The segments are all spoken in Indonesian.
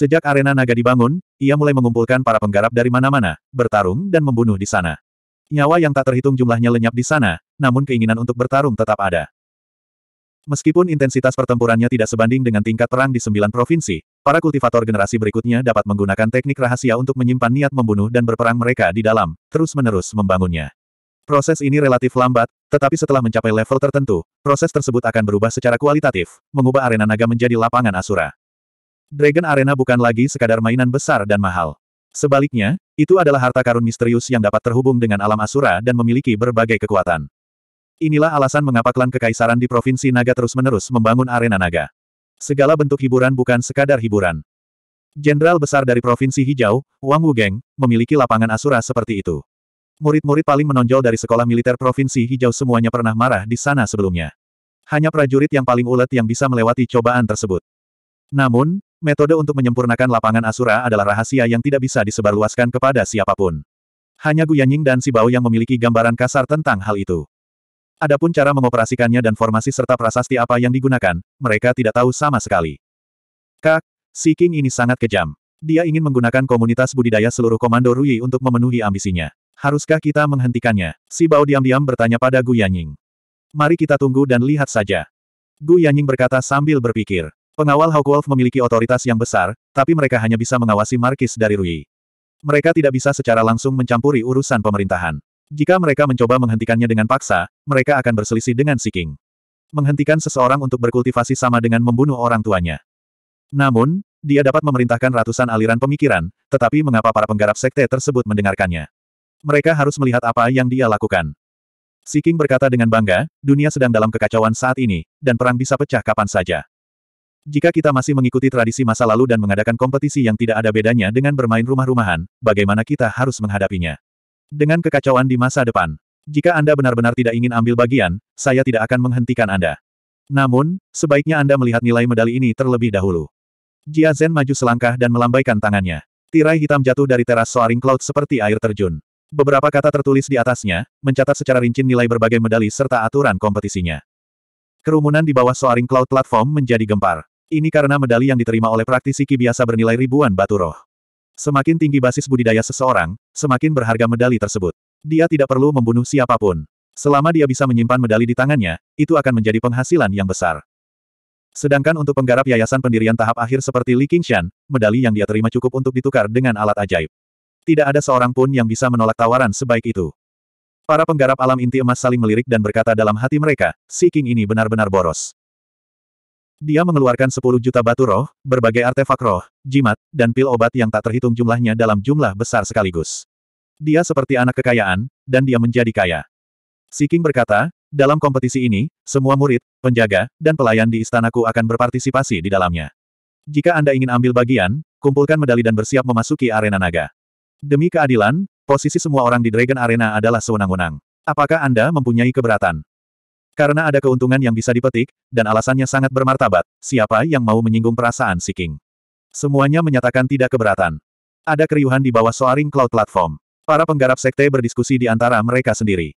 Sejak arena naga dibangun, ia mulai mengumpulkan para penggarap dari mana-mana, bertarung dan membunuh di sana. Nyawa yang tak terhitung jumlahnya lenyap di sana, namun keinginan untuk bertarung tetap ada. Meskipun intensitas pertempurannya tidak sebanding dengan tingkat perang di sembilan provinsi, para kultivator generasi berikutnya dapat menggunakan teknik rahasia untuk menyimpan niat membunuh dan berperang mereka di dalam, terus-menerus membangunnya. Proses ini relatif lambat, tetapi setelah mencapai level tertentu, proses tersebut akan berubah secara kualitatif, mengubah arena naga menjadi lapangan asura. Dragon Arena bukan lagi sekadar mainan besar dan mahal. Sebaliknya, itu adalah harta karun misterius yang dapat terhubung dengan alam asura dan memiliki berbagai kekuatan. Inilah alasan mengapa klan kekaisaran di Provinsi Naga terus-menerus membangun arena naga. Segala bentuk hiburan bukan sekadar hiburan. Jenderal besar dari Provinsi Hijau, Wang Wugeng, memiliki lapangan asura seperti itu. Murid-murid paling menonjol dari sekolah militer Provinsi Hijau semuanya pernah marah di sana sebelumnya. Hanya prajurit yang paling ulet yang bisa melewati cobaan tersebut. Namun, Metode untuk menyempurnakan lapangan Asura adalah rahasia yang tidak bisa disebarluaskan kepada siapapun. Hanya Guyanying dan Si Bao yang memiliki gambaran kasar tentang hal itu. Adapun cara mengoperasikannya dan formasi serta prasasti apa yang digunakan, mereka tidak tahu sama sekali. Kak, si King ini sangat kejam. Dia ingin menggunakan komunitas budidaya seluruh komando Rui untuk memenuhi ambisinya. Haruskah kita menghentikannya? Si Bao diam-diam bertanya pada Gu Yanying. Mari kita tunggu dan lihat saja. Gu Yanying berkata sambil berpikir. Pengawal Hawkwolf memiliki otoritas yang besar, tapi mereka hanya bisa mengawasi Markis dari Rui. Mereka tidak bisa secara langsung mencampuri urusan pemerintahan. Jika mereka mencoba menghentikannya dengan paksa, mereka akan berselisih dengan Si King. Menghentikan seseorang untuk berkultivasi sama dengan membunuh orang tuanya. Namun, dia dapat memerintahkan ratusan aliran pemikiran, tetapi mengapa para penggarap sekte tersebut mendengarkannya? Mereka harus melihat apa yang dia lakukan. Si King berkata dengan bangga, dunia sedang dalam kekacauan saat ini, dan perang bisa pecah kapan saja. Jika kita masih mengikuti tradisi masa lalu dan mengadakan kompetisi yang tidak ada bedanya dengan bermain rumah-rumahan, bagaimana kita harus menghadapinya? Dengan kekacauan di masa depan. Jika Anda benar-benar tidak ingin ambil bagian, saya tidak akan menghentikan Anda. Namun, sebaiknya Anda melihat nilai medali ini terlebih dahulu. Jia Zhen maju selangkah dan melambaikan tangannya. Tirai hitam jatuh dari teras soaring cloud seperti air terjun. Beberapa kata tertulis di atasnya, mencatat secara rinci nilai berbagai medali serta aturan kompetisinya. Kerumunan di bawah soaring cloud platform menjadi gempar. Ini karena medali yang diterima oleh praktisi Ki biasa bernilai ribuan batu roh. Semakin tinggi basis budidaya seseorang, semakin berharga medali tersebut. Dia tidak perlu membunuh siapapun. Selama dia bisa menyimpan medali di tangannya, itu akan menjadi penghasilan yang besar. Sedangkan untuk penggarap yayasan pendirian tahap akhir seperti Li Qingshan, medali yang dia terima cukup untuk ditukar dengan alat ajaib. Tidak ada seorang pun yang bisa menolak tawaran sebaik itu. Para penggarap alam inti emas saling melirik dan berkata dalam hati mereka, si King ini benar-benar boros. Dia mengeluarkan 10 juta batu roh, berbagai artefak roh, jimat, dan pil obat yang tak terhitung jumlahnya dalam jumlah besar sekaligus. Dia seperti anak kekayaan, dan dia menjadi kaya. Siking berkata, dalam kompetisi ini, semua murid, penjaga, dan pelayan di istanaku akan berpartisipasi di dalamnya. Jika Anda ingin ambil bagian, kumpulkan medali dan bersiap memasuki arena naga. Demi keadilan, posisi semua orang di Dragon Arena adalah sewenang-wenang. Apakah Anda mempunyai keberatan? Karena ada keuntungan yang bisa dipetik, dan alasannya sangat bermartabat, siapa yang mau menyinggung perasaan si King? Semuanya menyatakan tidak keberatan. Ada keriuhan di bawah soaring cloud platform. Para penggarap sekte berdiskusi di antara mereka sendiri.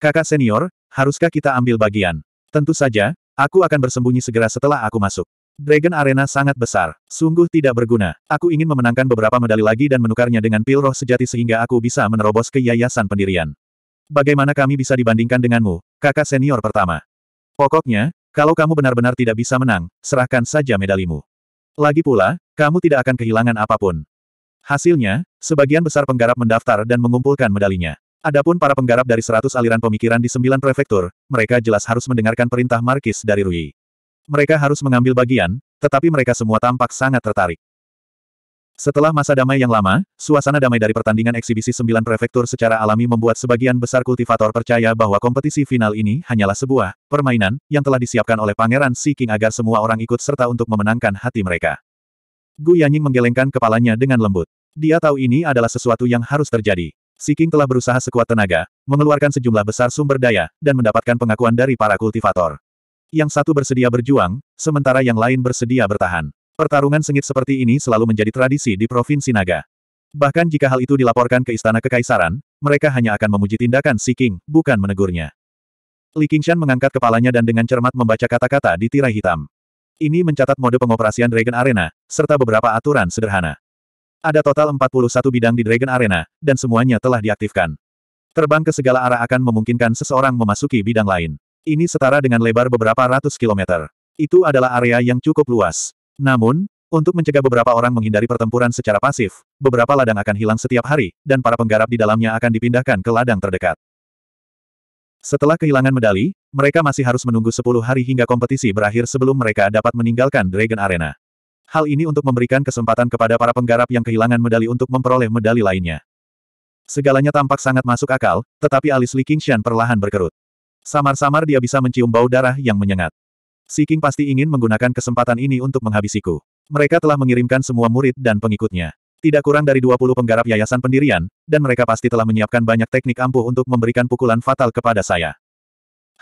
Kakak senior, haruskah kita ambil bagian? Tentu saja, aku akan bersembunyi segera setelah aku masuk. Dragon Arena sangat besar. Sungguh tidak berguna. Aku ingin memenangkan beberapa medali lagi dan menukarnya dengan pil roh sejati sehingga aku bisa menerobos ke yayasan pendirian. Bagaimana kami bisa dibandingkan denganmu? kakak senior pertama. Pokoknya, kalau kamu benar-benar tidak bisa menang, serahkan saja medalimu. Lagi pula, kamu tidak akan kehilangan apapun. Hasilnya, sebagian besar penggarap mendaftar dan mengumpulkan medalinya. Adapun para penggarap dari 100 aliran pemikiran di 9 prefektur, mereka jelas harus mendengarkan perintah Markis dari Rui. Mereka harus mengambil bagian, tetapi mereka semua tampak sangat tertarik. Setelah masa damai yang lama, suasana damai dari pertandingan eksibisi sembilan prefektur secara alami membuat sebagian besar kultivator percaya bahwa kompetisi final ini hanyalah sebuah permainan yang telah disiapkan oleh Pangeran Si King agar semua orang ikut serta untuk memenangkan hati mereka. Gu Yanying menggelengkan kepalanya dengan lembut. Dia tahu ini adalah sesuatu yang harus terjadi. Si King telah berusaha sekuat tenaga, mengeluarkan sejumlah besar sumber daya, dan mendapatkan pengakuan dari para kultivator. Yang satu bersedia berjuang, sementara yang lain bersedia bertahan. Pertarungan sengit seperti ini selalu menjadi tradisi di Provinsi Naga. Bahkan jika hal itu dilaporkan ke Istana Kekaisaran, mereka hanya akan memuji tindakan Si King, bukan menegurnya. Li Qingshan mengangkat kepalanya dan dengan cermat membaca kata-kata di tirai hitam. Ini mencatat mode pengoperasian Dragon Arena, serta beberapa aturan sederhana. Ada total 41 bidang di Dragon Arena, dan semuanya telah diaktifkan. Terbang ke segala arah akan memungkinkan seseorang memasuki bidang lain. Ini setara dengan lebar beberapa ratus kilometer. Itu adalah area yang cukup luas. Namun, untuk mencegah beberapa orang menghindari pertempuran secara pasif, beberapa ladang akan hilang setiap hari, dan para penggarap di dalamnya akan dipindahkan ke ladang terdekat. Setelah kehilangan medali, mereka masih harus menunggu 10 hari hingga kompetisi berakhir sebelum mereka dapat meninggalkan Dragon Arena. Hal ini untuk memberikan kesempatan kepada para penggarap yang kehilangan medali untuk memperoleh medali lainnya. Segalanya tampak sangat masuk akal, tetapi alis Li Qingshan perlahan berkerut. Samar-samar dia bisa mencium bau darah yang menyengat. Si King pasti ingin menggunakan kesempatan ini untuk menghabisiku. Mereka telah mengirimkan semua murid dan pengikutnya. Tidak kurang dari 20 penggarap yayasan pendirian, dan mereka pasti telah menyiapkan banyak teknik ampuh untuk memberikan pukulan fatal kepada saya.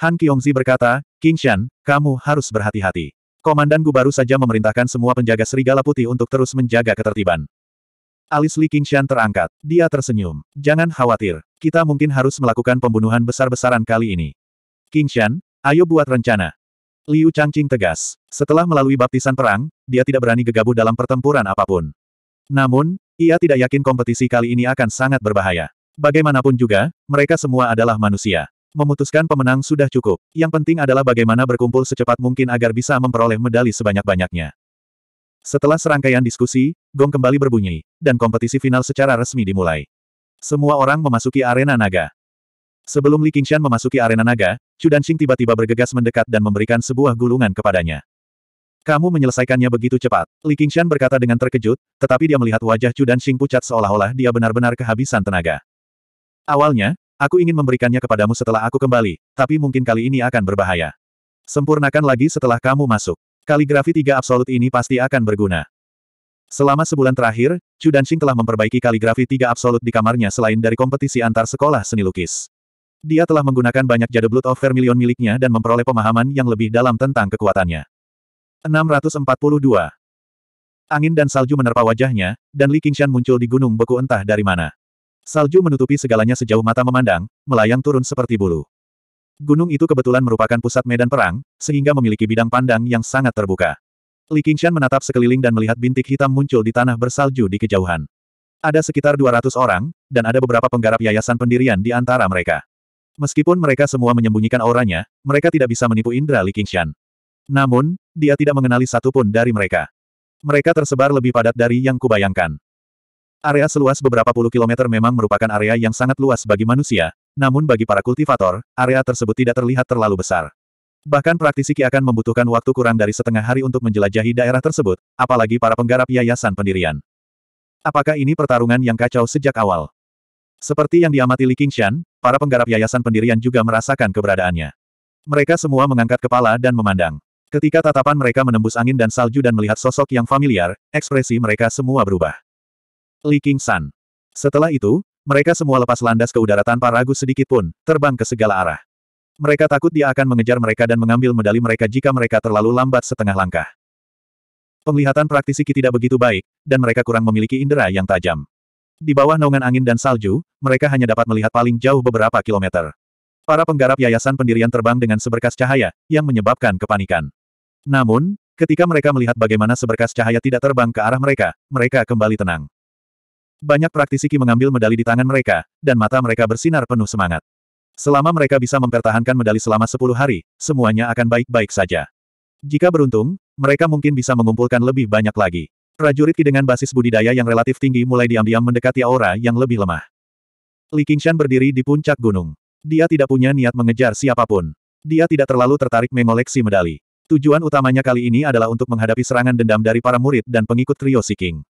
Han Kiongzi berkata, King Shan, kamu harus berhati-hati. Komandan Gu baru saja memerintahkan semua penjaga serigala putih untuk terus menjaga ketertiban. Alis Li King Shan terangkat. Dia tersenyum. Jangan khawatir. Kita mungkin harus melakukan pembunuhan besar-besaran kali ini. King Shan, ayo buat rencana. Liu Changqing tegas. Setelah melalui baptisan perang, dia tidak berani gegabah dalam pertempuran apapun. Namun, ia tidak yakin kompetisi kali ini akan sangat berbahaya. Bagaimanapun juga, mereka semua adalah manusia. Memutuskan pemenang sudah cukup. Yang penting adalah bagaimana berkumpul secepat mungkin agar bisa memperoleh medali sebanyak-banyaknya. Setelah serangkaian diskusi, gong kembali berbunyi, dan kompetisi final secara resmi dimulai. Semua orang memasuki arena naga. Sebelum Li Qingshan memasuki arena naga, Chu Danxing tiba-tiba bergegas mendekat dan memberikan sebuah gulungan kepadanya. Kamu menyelesaikannya begitu cepat. Li Qingshan berkata dengan terkejut, tetapi dia melihat wajah Chu Danxing pucat seolah-olah dia benar-benar kehabisan tenaga. Awalnya, aku ingin memberikannya kepadamu setelah aku kembali, tapi mungkin kali ini akan berbahaya. Sempurnakan lagi setelah kamu masuk. Kaligrafi tiga absolut ini pasti akan berguna. Selama sebulan terakhir, Chu Danxing telah memperbaiki kaligrafi tiga absolut di kamarnya selain dari kompetisi antar sekolah seni lukis. Dia telah menggunakan banyak Jade Blood of Vermilion miliknya dan memperoleh pemahaman yang lebih dalam tentang kekuatannya. 642. Angin dan salju menerpa wajahnya, dan Li Qingshan muncul di gunung beku entah dari mana. Salju menutupi segalanya sejauh mata memandang, melayang turun seperti bulu. Gunung itu kebetulan merupakan pusat medan perang, sehingga memiliki bidang pandang yang sangat terbuka. Li Qingshan menatap sekeliling dan melihat bintik hitam muncul di tanah bersalju di kejauhan. Ada sekitar 200 orang, dan ada beberapa penggarap yayasan pendirian di antara mereka. Meskipun mereka semua menyembunyikan auranya, mereka tidak bisa menipu indra Li Qingshan. Namun, dia tidak mengenali satupun dari mereka. Mereka tersebar lebih padat dari yang kubayangkan. Area seluas beberapa puluh kilometer memang merupakan area yang sangat luas bagi manusia, namun bagi para kultivator, area tersebut tidak terlihat terlalu besar. Bahkan praktisi Ki akan membutuhkan waktu kurang dari setengah hari untuk menjelajahi daerah tersebut, apalagi para penggarap yayasan pendirian. Apakah ini pertarungan yang kacau sejak awal? Seperti yang diamati Li Qingshan, Para penggarap yayasan pendirian juga merasakan keberadaannya. Mereka semua mengangkat kepala dan memandang. Ketika tatapan mereka menembus angin dan salju dan melihat sosok yang familiar, ekspresi mereka semua berubah. Li King San. Setelah itu, mereka semua lepas landas ke udara tanpa ragu sedikit pun, terbang ke segala arah. Mereka takut dia akan mengejar mereka dan mengambil medali mereka jika mereka terlalu lambat setengah langkah. Penglihatan praktisi Ki tidak begitu baik, dan mereka kurang memiliki indera yang tajam. Di bawah naungan angin dan salju, mereka hanya dapat melihat paling jauh beberapa kilometer. Para penggarap yayasan pendirian terbang dengan seberkas cahaya, yang menyebabkan kepanikan. Namun, ketika mereka melihat bagaimana seberkas cahaya tidak terbang ke arah mereka, mereka kembali tenang. Banyak praktisi mengambil medali di tangan mereka, dan mata mereka bersinar penuh semangat. Selama mereka bisa mempertahankan medali selama 10 hari, semuanya akan baik-baik saja. Jika beruntung, mereka mungkin bisa mengumpulkan lebih banyak lagi. Prajurit Ki dengan basis budidaya yang relatif tinggi mulai diam-diam mendekati aura yang lebih lemah. Li Qingshan berdiri di puncak gunung. Dia tidak punya niat mengejar siapapun. Dia tidak terlalu tertarik mengoleksi medali. Tujuan utamanya kali ini adalah untuk menghadapi serangan dendam dari para murid dan pengikut trio Siking.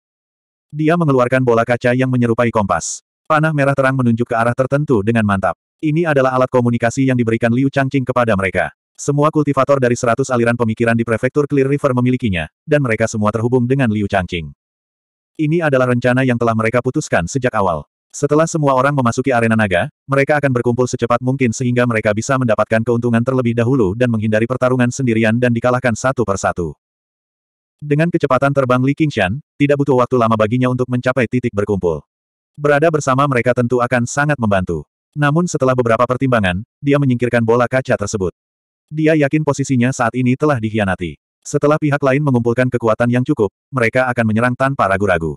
Dia mengeluarkan bola kaca yang menyerupai kompas. Panah merah terang menunjuk ke arah tertentu dengan mantap. Ini adalah alat komunikasi yang diberikan Liu Changqing kepada mereka. Semua kultivator dari seratus aliran pemikiran di prefektur Clear River memilikinya, dan mereka semua terhubung dengan Liu Changqing. Ini adalah rencana yang telah mereka putuskan sejak awal. Setelah semua orang memasuki arena naga, mereka akan berkumpul secepat mungkin sehingga mereka bisa mendapatkan keuntungan terlebih dahulu dan menghindari pertarungan sendirian dan dikalahkan satu persatu. Dengan kecepatan terbang Li Qingshan, tidak butuh waktu lama baginya untuk mencapai titik berkumpul. Berada bersama mereka tentu akan sangat membantu. Namun setelah beberapa pertimbangan, dia menyingkirkan bola kaca tersebut. Dia yakin posisinya saat ini telah dikhianati. Setelah pihak lain mengumpulkan kekuatan yang cukup, mereka akan menyerang tanpa ragu-ragu.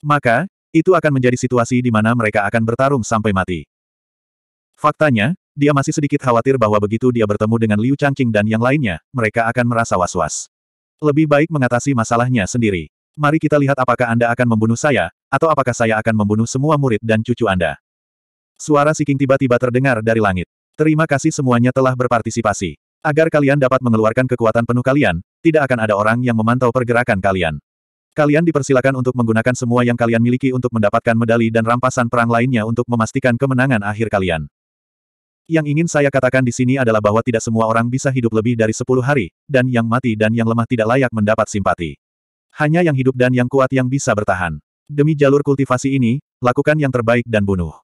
Maka, itu akan menjadi situasi di mana mereka akan bertarung sampai mati. Faktanya, dia masih sedikit khawatir bahwa begitu dia bertemu dengan Liu Changqing dan yang lainnya, mereka akan merasa was-was. Lebih baik mengatasi masalahnya sendiri. Mari kita lihat apakah Anda akan membunuh saya, atau apakah saya akan membunuh semua murid dan cucu Anda. Suara Siking tiba-tiba terdengar dari langit. Terima kasih semuanya telah berpartisipasi. Agar kalian dapat mengeluarkan kekuatan penuh kalian, tidak akan ada orang yang memantau pergerakan kalian. Kalian dipersilakan untuk menggunakan semua yang kalian miliki untuk mendapatkan medali dan rampasan perang lainnya untuk memastikan kemenangan akhir kalian. Yang ingin saya katakan di sini adalah bahwa tidak semua orang bisa hidup lebih dari 10 hari, dan yang mati dan yang lemah tidak layak mendapat simpati. Hanya yang hidup dan yang kuat yang bisa bertahan. Demi jalur kultivasi ini, lakukan yang terbaik dan bunuh.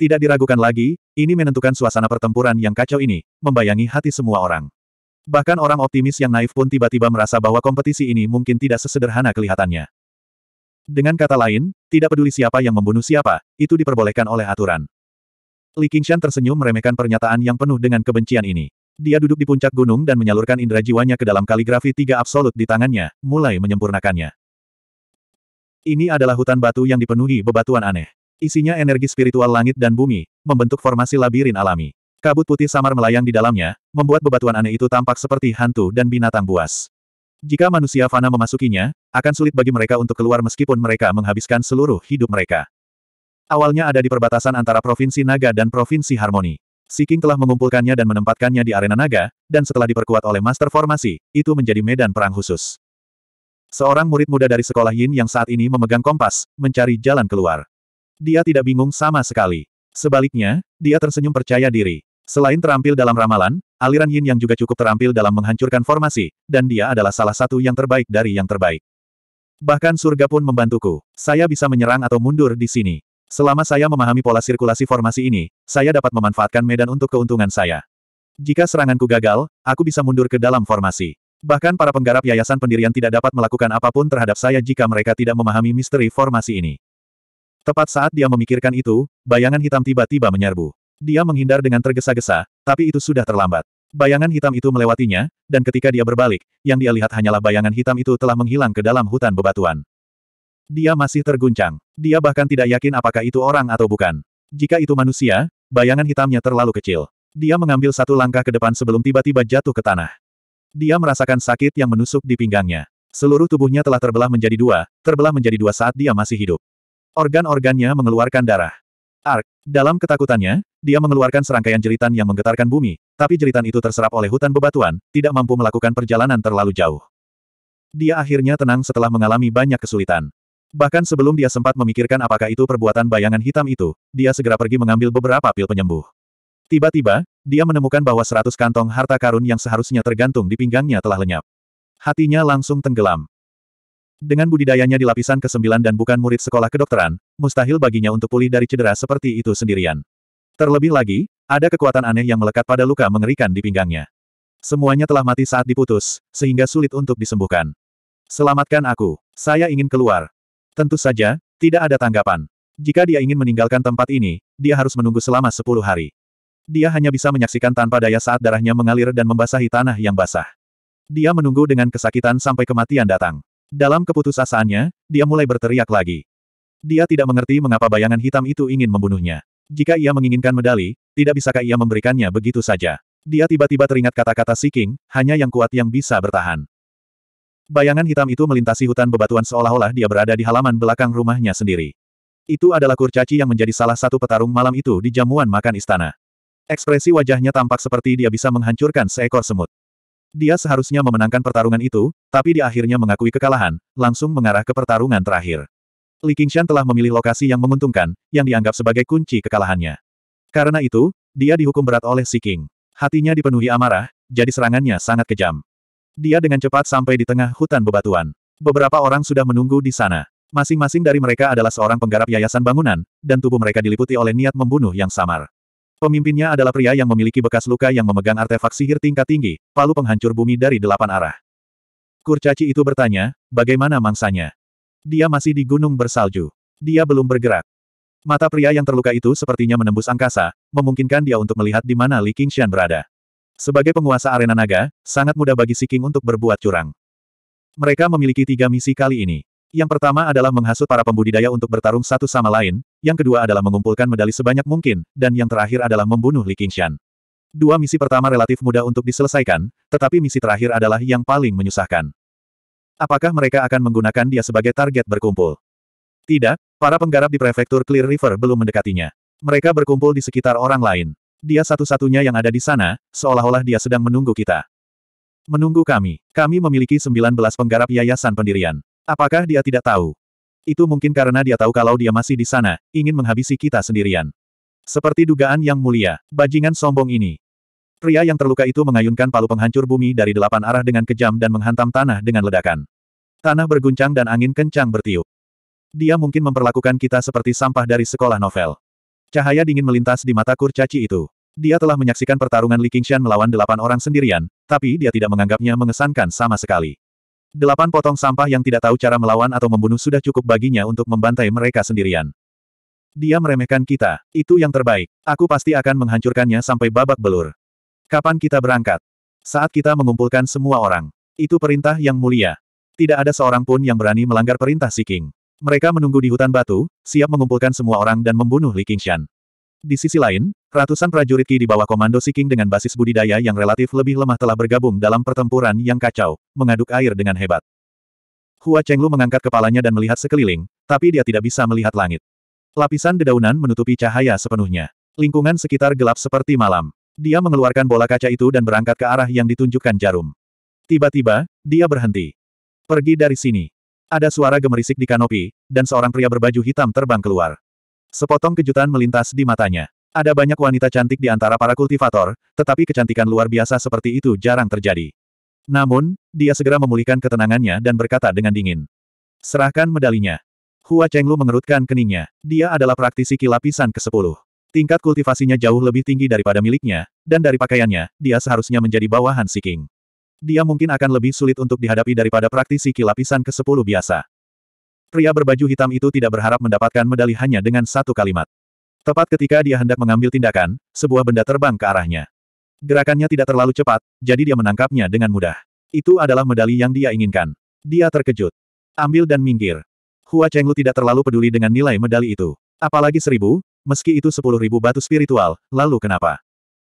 Tidak diragukan lagi, ini menentukan suasana pertempuran yang kacau ini, membayangi hati semua orang. Bahkan orang optimis yang naif pun tiba-tiba merasa bahwa kompetisi ini mungkin tidak sesederhana kelihatannya. Dengan kata lain, tidak peduli siapa yang membunuh siapa, itu diperbolehkan oleh aturan. Li Qingshan tersenyum meremehkan pernyataan yang penuh dengan kebencian ini. Dia duduk di puncak gunung dan menyalurkan indera jiwanya ke dalam kaligrafi tiga absolut di tangannya, mulai menyempurnakannya. Ini adalah hutan batu yang dipenuhi bebatuan aneh. Isinya energi spiritual langit dan bumi, membentuk formasi labirin alami. Kabut putih samar melayang di dalamnya, membuat bebatuan aneh itu tampak seperti hantu dan binatang buas. Jika manusia fana memasukinya, akan sulit bagi mereka untuk keluar meskipun mereka menghabiskan seluruh hidup mereka. Awalnya ada di perbatasan antara Provinsi Naga dan Provinsi Harmoni. Siking telah mengumpulkannya dan menempatkannya di arena naga, dan setelah diperkuat oleh master formasi, itu menjadi medan perang khusus. Seorang murid muda dari sekolah Yin yang saat ini memegang kompas, mencari jalan keluar. Dia tidak bingung sama sekali. Sebaliknya, dia tersenyum percaya diri. Selain terampil dalam ramalan, aliran yin yang juga cukup terampil dalam menghancurkan formasi, dan dia adalah salah satu yang terbaik dari yang terbaik. Bahkan surga pun membantuku. Saya bisa menyerang atau mundur di sini. Selama saya memahami pola sirkulasi formasi ini, saya dapat memanfaatkan medan untuk keuntungan saya. Jika seranganku gagal, aku bisa mundur ke dalam formasi. Bahkan para penggarap yayasan pendirian tidak dapat melakukan apapun terhadap saya jika mereka tidak memahami misteri formasi ini. Tepat saat dia memikirkan itu, bayangan hitam tiba-tiba menyerbu. Dia menghindar dengan tergesa-gesa, tapi itu sudah terlambat. Bayangan hitam itu melewatinya, dan ketika dia berbalik, yang dia lihat hanyalah bayangan hitam itu telah menghilang ke dalam hutan bebatuan. Dia masih terguncang. Dia bahkan tidak yakin apakah itu orang atau bukan. Jika itu manusia, bayangan hitamnya terlalu kecil. Dia mengambil satu langkah ke depan sebelum tiba-tiba jatuh ke tanah. Dia merasakan sakit yang menusuk di pinggangnya. Seluruh tubuhnya telah terbelah menjadi dua, terbelah menjadi dua saat dia masih hidup. Organ-organnya mengeluarkan darah. Ark, dalam ketakutannya, dia mengeluarkan serangkaian jeritan yang menggetarkan bumi, tapi jeritan itu terserap oleh hutan bebatuan, tidak mampu melakukan perjalanan terlalu jauh. Dia akhirnya tenang setelah mengalami banyak kesulitan. Bahkan sebelum dia sempat memikirkan apakah itu perbuatan bayangan hitam itu, dia segera pergi mengambil beberapa pil penyembuh. Tiba-tiba, dia menemukan bahwa seratus kantong harta karun yang seharusnya tergantung di pinggangnya telah lenyap. Hatinya langsung tenggelam. Dengan budidayanya di lapisan ke-9 dan bukan murid sekolah kedokteran, mustahil baginya untuk pulih dari cedera seperti itu sendirian. Terlebih lagi, ada kekuatan aneh yang melekat pada luka mengerikan di pinggangnya. Semuanya telah mati saat diputus, sehingga sulit untuk disembuhkan. Selamatkan aku. Saya ingin keluar. Tentu saja, tidak ada tanggapan. Jika dia ingin meninggalkan tempat ini, dia harus menunggu selama 10 hari. Dia hanya bisa menyaksikan tanpa daya saat darahnya mengalir dan membasahi tanah yang basah. Dia menunggu dengan kesakitan sampai kematian datang. Dalam keputusasaannya, dia mulai berteriak lagi. Dia tidak mengerti mengapa bayangan hitam itu ingin membunuhnya. Jika ia menginginkan medali, tidak bisakah ia memberikannya begitu saja? Dia tiba-tiba teringat kata-kata Si King, hanya yang kuat yang bisa bertahan. Bayangan hitam itu melintasi hutan bebatuan seolah-olah dia berada di halaman belakang rumahnya sendiri. Itu adalah kurcaci yang menjadi salah satu petarung malam itu di jamuan makan istana. Ekspresi wajahnya tampak seperti dia bisa menghancurkan seekor semut. Dia seharusnya memenangkan pertarungan itu, tapi di akhirnya mengakui kekalahan, langsung mengarah ke pertarungan terakhir. Li Qingshan telah memilih lokasi yang menguntungkan, yang dianggap sebagai kunci kekalahannya. Karena itu, dia dihukum berat oleh Si King. Hatinya dipenuhi amarah, jadi serangannya sangat kejam. Dia dengan cepat sampai di tengah hutan bebatuan. Beberapa orang sudah menunggu di sana. Masing-masing dari mereka adalah seorang penggarap yayasan bangunan, dan tubuh mereka diliputi oleh niat membunuh yang samar. Pemimpinnya adalah pria yang memiliki bekas luka yang memegang artefak sihir tingkat tinggi, palu penghancur bumi dari delapan arah. Kurcaci itu bertanya, bagaimana mangsanya? Dia masih di gunung bersalju. Dia belum bergerak. Mata pria yang terluka itu sepertinya menembus angkasa, memungkinkan dia untuk melihat di mana Li Qingshan berada. Sebagai penguasa arena naga, sangat mudah bagi Si King untuk berbuat curang. Mereka memiliki tiga misi kali ini. Yang pertama adalah menghasut para pembudidaya untuk bertarung satu sama lain, yang kedua adalah mengumpulkan medali sebanyak mungkin, dan yang terakhir adalah membunuh Li Qingshan. Dua misi pertama relatif mudah untuk diselesaikan, tetapi misi terakhir adalah yang paling menyusahkan. Apakah mereka akan menggunakan dia sebagai target berkumpul? Tidak, para penggarap di prefektur Clear River belum mendekatinya. Mereka berkumpul di sekitar orang lain. Dia satu-satunya yang ada di sana, seolah-olah dia sedang menunggu kita. Menunggu kami. Kami memiliki 19 penggarap yayasan pendirian. Apakah dia tidak tahu? Itu mungkin karena dia tahu kalau dia masih di sana, ingin menghabisi kita sendirian. Seperti dugaan yang mulia, bajingan sombong ini. Pria yang terluka itu mengayunkan palu penghancur bumi dari delapan arah dengan kejam dan menghantam tanah dengan ledakan. Tanah berguncang dan angin kencang bertiup. Dia mungkin memperlakukan kita seperti sampah dari sekolah novel. Cahaya dingin melintas di mata kurcaci itu. Dia telah menyaksikan pertarungan Li Qingshan melawan delapan orang sendirian, tapi dia tidak menganggapnya mengesankan sama sekali. Delapan potong sampah yang tidak tahu cara melawan atau membunuh sudah cukup baginya untuk membantai mereka sendirian. Dia meremehkan kita. Itu yang terbaik. Aku pasti akan menghancurkannya sampai babak belur. Kapan kita berangkat? Saat kita mengumpulkan semua orang. Itu perintah yang mulia. Tidak ada seorang pun yang berani melanggar perintah Si King. Mereka menunggu di hutan batu, siap mengumpulkan semua orang dan membunuh Li Qingshan. Di sisi lain, ratusan prajurit Qi di bawah komando Siking dengan basis budidaya yang relatif lebih lemah telah bergabung dalam pertempuran yang kacau, mengaduk air dengan hebat. Hua Chenglu mengangkat kepalanya dan melihat sekeliling, tapi dia tidak bisa melihat langit. Lapisan dedaunan menutupi cahaya sepenuhnya. Lingkungan sekitar gelap seperti malam. Dia mengeluarkan bola kaca itu dan berangkat ke arah yang ditunjukkan jarum. Tiba-tiba, dia berhenti. Pergi dari sini. Ada suara gemerisik di kanopi, dan seorang pria berbaju hitam terbang keluar. Sepotong kejutan melintas di matanya. Ada banyak wanita cantik di antara para kultivator, tetapi kecantikan luar biasa seperti itu jarang terjadi. Namun, dia segera memulihkan ketenangannya dan berkata dengan dingin. Serahkan medalinya. Hua Chenglu mengerutkan keningnya. Dia adalah praktisi kilapisan ke-10. Tingkat kultivasinya jauh lebih tinggi daripada miliknya, dan dari pakaiannya, dia seharusnya menjadi bawahan Si King. Dia mungkin akan lebih sulit untuk dihadapi daripada praktisi kilapisan ke-10 biasa. Pria berbaju hitam itu tidak berharap mendapatkan medali hanya dengan satu kalimat. Tepat ketika dia hendak mengambil tindakan, sebuah benda terbang ke arahnya. Gerakannya tidak terlalu cepat, jadi dia menangkapnya dengan mudah. Itu adalah medali yang dia inginkan. Dia terkejut. Ambil dan minggir. Hua Chenglu tidak terlalu peduli dengan nilai medali itu. Apalagi seribu, meski itu sepuluh ribu batu spiritual, lalu kenapa?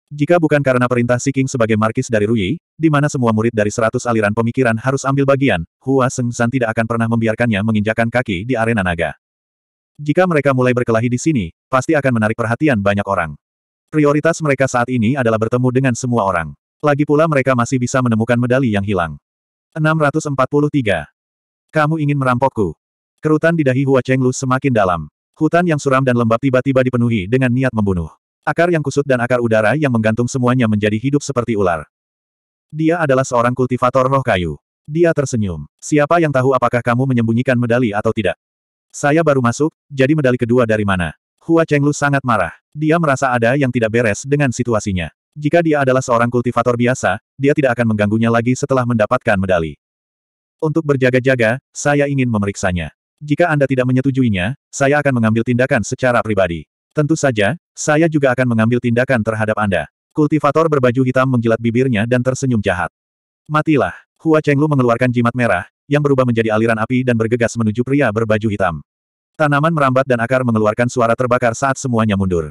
Jika bukan karena perintah Siking sebagai markis dari Ruyi, di mana semua murid dari seratus aliran pemikiran harus ambil bagian, Hua Seng San tidak akan pernah membiarkannya menginjakan kaki di arena naga. Jika mereka mulai berkelahi di sini, pasti akan menarik perhatian banyak orang. Prioritas mereka saat ini adalah bertemu dengan semua orang. Lagi pula mereka masih bisa menemukan medali yang hilang. 643. Kamu ingin merampokku? Kerutan di dahi Hua Chenglu semakin dalam. Hutan yang suram dan lembab tiba-tiba dipenuhi dengan niat membunuh. Akar yang kusut dan akar udara yang menggantung semuanya menjadi hidup seperti ular. Dia adalah seorang kultivator roh kayu. Dia tersenyum. Siapa yang tahu apakah kamu menyembunyikan medali atau tidak? Saya baru masuk, jadi medali kedua dari mana? Hua Chenglu sangat marah. Dia merasa ada yang tidak beres dengan situasinya. Jika dia adalah seorang kultivator biasa, dia tidak akan mengganggunya lagi setelah mendapatkan medali. Untuk berjaga-jaga, saya ingin memeriksanya. Jika Anda tidak menyetujuinya, saya akan mengambil tindakan secara pribadi. Tentu saja, saya juga akan mengambil tindakan terhadap Anda. Kultivator berbaju hitam menjilat bibirnya dan tersenyum jahat. Matilah. Hua Chenglu mengeluarkan jimat merah, yang berubah menjadi aliran api dan bergegas menuju pria berbaju hitam. Tanaman merambat dan akar mengeluarkan suara terbakar saat semuanya mundur.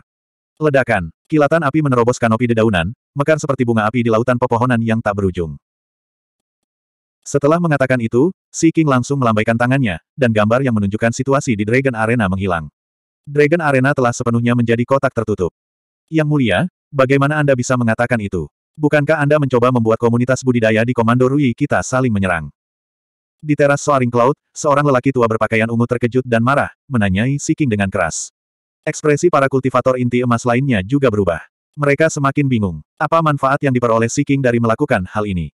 Ledakan. Kilatan api menerobos kanopi dedaunan, mekar seperti bunga api di lautan pepohonan yang tak berujung. Setelah mengatakan itu, Si King langsung melambaikan tangannya, dan gambar yang menunjukkan situasi di Dragon Arena menghilang. Dragon Arena telah sepenuhnya menjadi kotak tertutup. Yang mulia, bagaimana Anda bisa mengatakan itu? Bukankah Anda mencoba membuat komunitas budidaya di Komando Rui kita saling menyerang? Di teras Soaring Cloud, seorang lelaki tua berpakaian ungu terkejut dan marah, menanyai Siking dengan keras. Ekspresi para kultivator inti emas lainnya juga berubah. Mereka semakin bingung. Apa manfaat yang diperoleh Siking dari melakukan hal ini?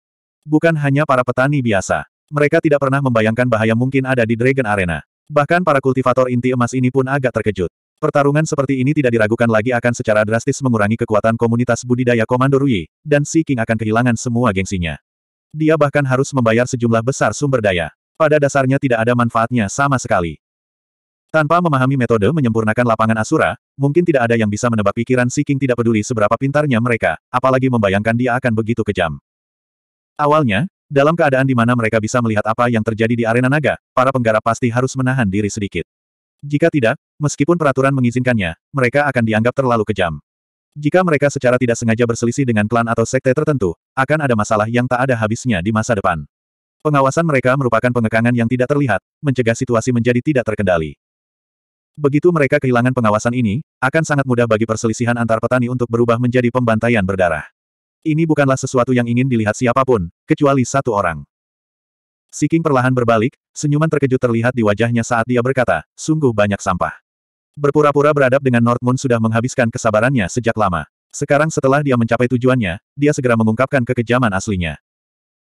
Bukan hanya para petani biasa. Mereka tidak pernah membayangkan bahaya mungkin ada di Dragon Arena. Bahkan para kultivator inti emas ini pun agak terkejut. Pertarungan seperti ini tidak diragukan lagi akan secara drastis mengurangi kekuatan komunitas budidaya Komando Rui, dan Si King akan kehilangan semua gengsinya. Dia bahkan harus membayar sejumlah besar sumber daya. Pada dasarnya tidak ada manfaatnya sama sekali. Tanpa memahami metode menyempurnakan lapangan Asura, mungkin tidak ada yang bisa menebak pikiran Si King tidak peduli seberapa pintarnya mereka, apalagi membayangkan dia akan begitu kejam. Awalnya, dalam keadaan di mana mereka bisa melihat apa yang terjadi di arena naga, para penggarap pasti harus menahan diri sedikit. Jika tidak, meskipun peraturan mengizinkannya, mereka akan dianggap terlalu kejam. Jika mereka secara tidak sengaja berselisih dengan klan atau sekte tertentu, akan ada masalah yang tak ada habisnya di masa depan. Pengawasan mereka merupakan pengekangan yang tidak terlihat, mencegah situasi menjadi tidak terkendali. Begitu mereka kehilangan pengawasan ini, akan sangat mudah bagi perselisihan antar petani untuk berubah menjadi pembantaian berdarah. Ini bukanlah sesuatu yang ingin dilihat siapapun, kecuali satu orang. Siking perlahan berbalik, senyuman terkejut terlihat di wajahnya saat dia berkata, sungguh banyak sampah. Berpura-pura beradab dengan North Moon sudah menghabiskan kesabarannya sejak lama. Sekarang setelah dia mencapai tujuannya, dia segera mengungkapkan kekejaman aslinya.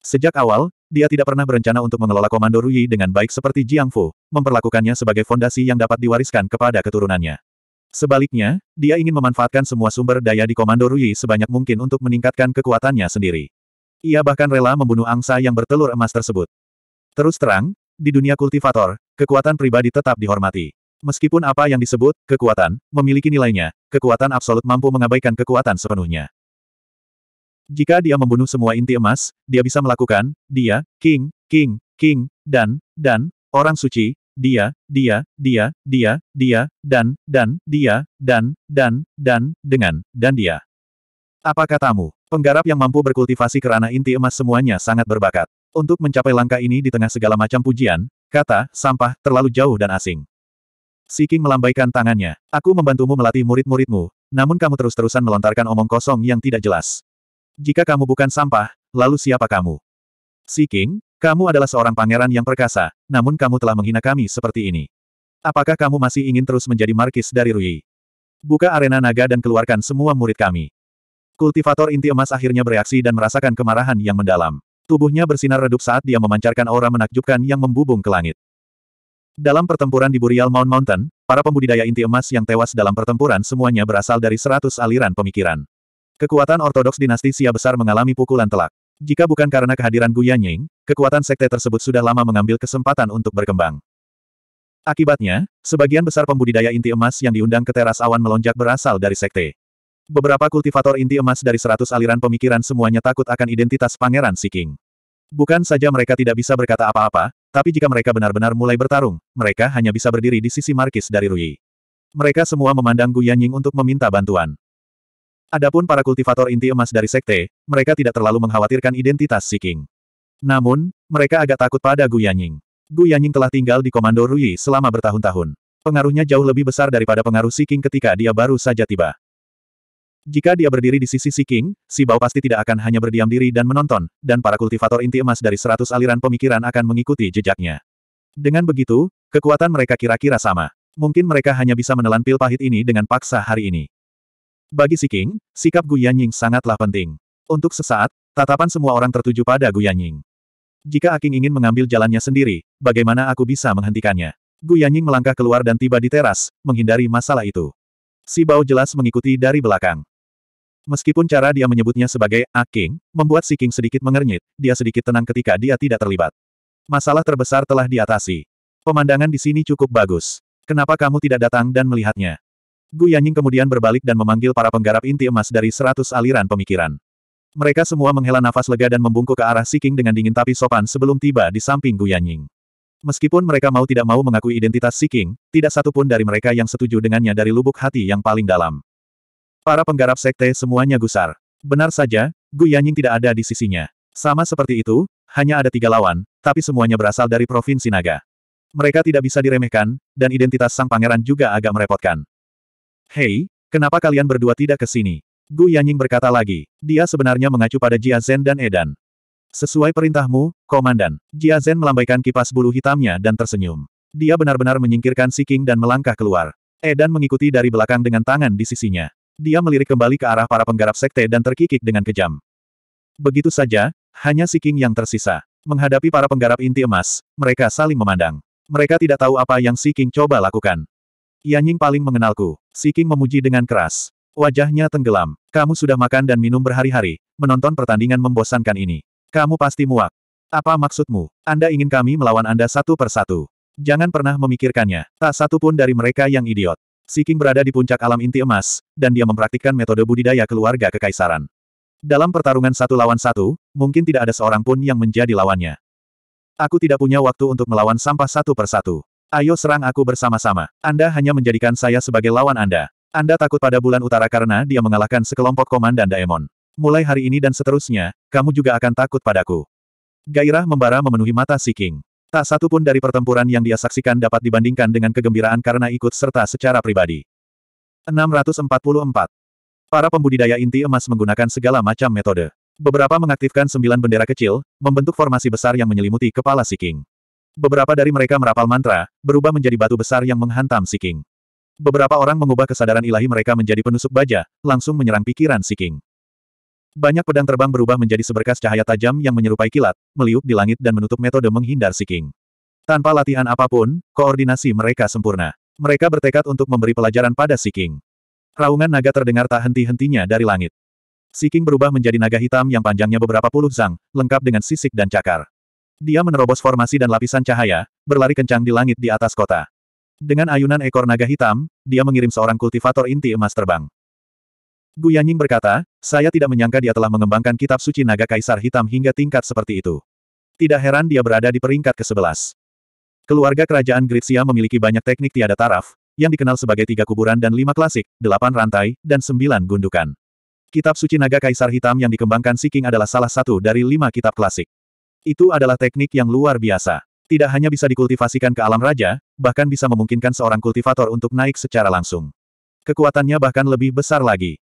Sejak awal, dia tidak pernah berencana untuk mengelola Komando Rui dengan baik seperti Jiang Fu, memperlakukannya sebagai fondasi yang dapat diwariskan kepada keturunannya. Sebaliknya, dia ingin memanfaatkan semua sumber daya di Komando Rui sebanyak mungkin untuk meningkatkan kekuatannya sendiri. Ia bahkan rela membunuh angsa yang bertelur emas tersebut. Terus terang, di dunia kultivator, kekuatan pribadi tetap dihormati. Meskipun apa yang disebut kekuatan memiliki nilainya, kekuatan absolut mampu mengabaikan kekuatan sepenuhnya. Jika dia membunuh semua inti emas, dia bisa melakukan, dia, King, King, King, dan, dan, orang suci, dia, dia, dia, dia, dia, dan, dan, dia, dan, dan, dan, dengan, dan dia. Apa katamu? Penggarap yang mampu berkultivasi kerana inti emas semuanya sangat berbakat. Untuk mencapai langkah ini di tengah segala macam pujian, kata, sampah, terlalu jauh dan asing. Siking melambaikan tangannya. Aku membantumu melatih murid-muridmu, namun kamu terus-terusan melontarkan omong kosong yang tidak jelas. Jika kamu bukan sampah, lalu siapa kamu? Siking, kamu adalah seorang pangeran yang perkasa, namun kamu telah menghina kami seperti ini. Apakah kamu masih ingin terus menjadi markis dari Rui? Buka arena naga dan keluarkan semua murid kami. Kultivator inti emas akhirnya bereaksi dan merasakan kemarahan yang mendalam. Tubuhnya bersinar redup saat dia memancarkan aura menakjubkan yang membubung ke langit. Dalam pertempuran di Burial Mount Mountain, para pembudidaya inti emas yang tewas dalam pertempuran semuanya berasal dari seratus aliran pemikiran. Kekuatan ortodoks dinasti Sia besar mengalami pukulan telak. Jika bukan karena kehadiran Gu Yanying, kekuatan sekte tersebut sudah lama mengambil kesempatan untuk berkembang. Akibatnya, sebagian besar pembudidaya inti emas yang diundang ke teras awan melonjak berasal dari sekte. Beberapa kultivator inti emas dari seratus aliran pemikiran semuanya takut akan identitas Pangeran Siking. Bukan saja mereka tidak bisa berkata apa-apa, tapi jika mereka benar-benar mulai bertarung, mereka hanya bisa berdiri di sisi Markis dari Rui. Mereka semua memandang Gu Yanying untuk meminta bantuan. Adapun para kultivator inti emas dari sekte, mereka tidak terlalu mengkhawatirkan identitas Si King. Namun, mereka agak takut pada Gu Yanying. Gu Yanying telah tinggal di Komando Rui selama bertahun-tahun. Pengaruhnya jauh lebih besar daripada pengaruh Si King ketika dia baru saja tiba. Jika dia berdiri di sisi Si King, Si Bao pasti tidak akan hanya berdiam diri dan menonton, dan para kultivator inti emas dari seratus aliran pemikiran akan mengikuti jejaknya. Dengan begitu, kekuatan mereka kira-kira sama. Mungkin mereka hanya bisa menelan pil pahit ini dengan paksa hari ini. Bagi Si King, sikap Gu Ying sangatlah penting. Untuk sesaat, tatapan semua orang tertuju pada Gu Ying. Jika Aking ingin mengambil jalannya sendiri, bagaimana aku bisa menghentikannya? Gu Ying melangkah keluar dan tiba di teras, menghindari masalah itu. Si Bao jelas mengikuti dari belakang. Meskipun cara dia menyebutnya sebagai Aking, membuat Si King sedikit mengernyit, dia sedikit tenang ketika dia tidak terlibat. Masalah terbesar telah diatasi. Pemandangan di sini cukup bagus. Kenapa kamu tidak datang dan melihatnya? Gu Yanying kemudian berbalik dan memanggil para penggarap inti emas dari seratus aliran pemikiran. Mereka semua menghela nafas lega dan membungkuk ke arah Siking dengan dingin tapi sopan sebelum tiba di samping Gu Yanying. Meskipun mereka mau tidak mau mengakui identitas Siking, tidak satupun dari mereka yang setuju dengannya dari lubuk hati yang paling dalam. Para penggarap sekte semuanya gusar. Benar saja, Gu Yanying tidak ada di sisinya. Sama seperti itu, hanya ada tiga lawan, tapi semuanya berasal dari Provinsi Naga. Mereka tidak bisa diremehkan, dan identitas sang pangeran juga agak merepotkan. Hei, kenapa kalian berdua tidak ke sini? Gu Yanying berkata lagi. Dia sebenarnya mengacu pada Jia Zhen dan Edan. Sesuai perintahmu, Komandan. Jia Zhen melambaikan kipas bulu hitamnya dan tersenyum. Dia benar-benar menyingkirkan Si King dan melangkah keluar. Edan mengikuti dari belakang dengan tangan di sisinya. Dia melirik kembali ke arah para penggarap sekte dan terkikik dengan kejam. Begitu saja, hanya Si King yang tersisa. Menghadapi para penggarap inti emas, mereka saling memandang. Mereka tidak tahu apa yang Si King coba lakukan. Yanying paling mengenalku. Siking memuji dengan keras. Wajahnya tenggelam. Kamu sudah makan dan minum berhari-hari, menonton pertandingan membosankan ini. Kamu pasti muak. Apa maksudmu? Anda ingin kami melawan Anda satu persatu. Jangan pernah memikirkannya. Tak satu pun dari mereka yang idiot. Siking berada di puncak alam inti emas, dan dia mempraktikkan metode budidaya keluarga kekaisaran. Dalam pertarungan satu lawan satu, mungkin tidak ada seorang pun yang menjadi lawannya. Aku tidak punya waktu untuk melawan sampah satu persatu. Ayo serang aku bersama-sama. Anda hanya menjadikan saya sebagai lawan Anda. Anda takut pada bulan utara karena dia mengalahkan sekelompok komandan Daemon. Mulai hari ini dan seterusnya, kamu juga akan takut padaku. Gairah membara memenuhi mata Si King. Tak satu pun dari pertempuran yang dia saksikan dapat dibandingkan dengan kegembiraan karena ikut serta secara pribadi. 644. Para pembudidaya inti emas menggunakan segala macam metode. Beberapa mengaktifkan sembilan bendera kecil, membentuk formasi besar yang menyelimuti kepala Si King. Beberapa dari mereka merapal mantra, berubah menjadi batu besar yang menghantam Siking. Beberapa orang mengubah kesadaran ilahi mereka menjadi penusuk baja, langsung menyerang pikiran Siking. Banyak pedang terbang berubah menjadi seberkas cahaya tajam yang menyerupai kilat, meliuk di langit dan menutup metode menghindar Siking. Tanpa latihan apapun, koordinasi mereka sempurna. Mereka bertekad untuk memberi pelajaran pada Siking. Raungan naga terdengar tak henti-hentinya dari langit. Siking berubah menjadi naga hitam yang panjangnya beberapa puluh zang, lengkap dengan sisik dan cakar. Dia menerobos formasi dan lapisan cahaya, berlari kencang di langit di atas kota. Dengan ayunan ekor naga hitam, dia mengirim seorang kultivator inti emas terbang. Guyanying berkata, saya tidak menyangka dia telah mengembangkan kitab suci naga kaisar hitam hingga tingkat seperti itu. Tidak heran dia berada di peringkat ke-11. Keluarga kerajaan Gritsia memiliki banyak teknik tiada taraf, yang dikenal sebagai tiga kuburan dan lima klasik, delapan rantai, dan sembilan gundukan. Kitab suci naga kaisar hitam yang dikembangkan Siking adalah salah satu dari lima kitab klasik. Itu adalah teknik yang luar biasa. Tidak hanya bisa dikultivasikan ke alam raja, bahkan bisa memungkinkan seorang kultivator untuk naik secara langsung. Kekuatannya bahkan lebih besar lagi.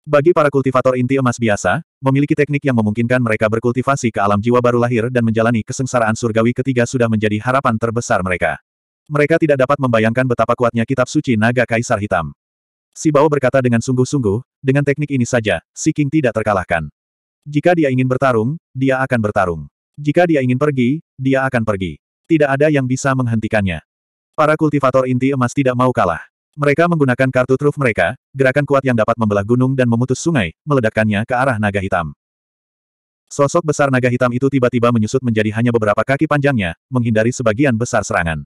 Bagi para kultivator inti emas biasa, memiliki teknik yang memungkinkan mereka berkultivasi ke alam jiwa baru lahir dan menjalani kesengsaraan surgawi ketiga sudah menjadi harapan terbesar mereka. Mereka tidak dapat membayangkan betapa kuatnya kitab suci naga kaisar hitam. Si Bao berkata dengan sungguh-sungguh, dengan teknik ini saja, Si King tidak terkalahkan. Jika dia ingin bertarung, dia akan bertarung. Jika dia ingin pergi, dia akan pergi. Tidak ada yang bisa menghentikannya. Para kultivator inti emas tidak mau kalah. Mereka menggunakan kartu truf mereka, gerakan kuat yang dapat membelah gunung dan memutus sungai, meledakkannya ke arah naga hitam. Sosok besar naga hitam itu tiba-tiba menyusut menjadi hanya beberapa kaki panjangnya, menghindari sebagian besar serangan.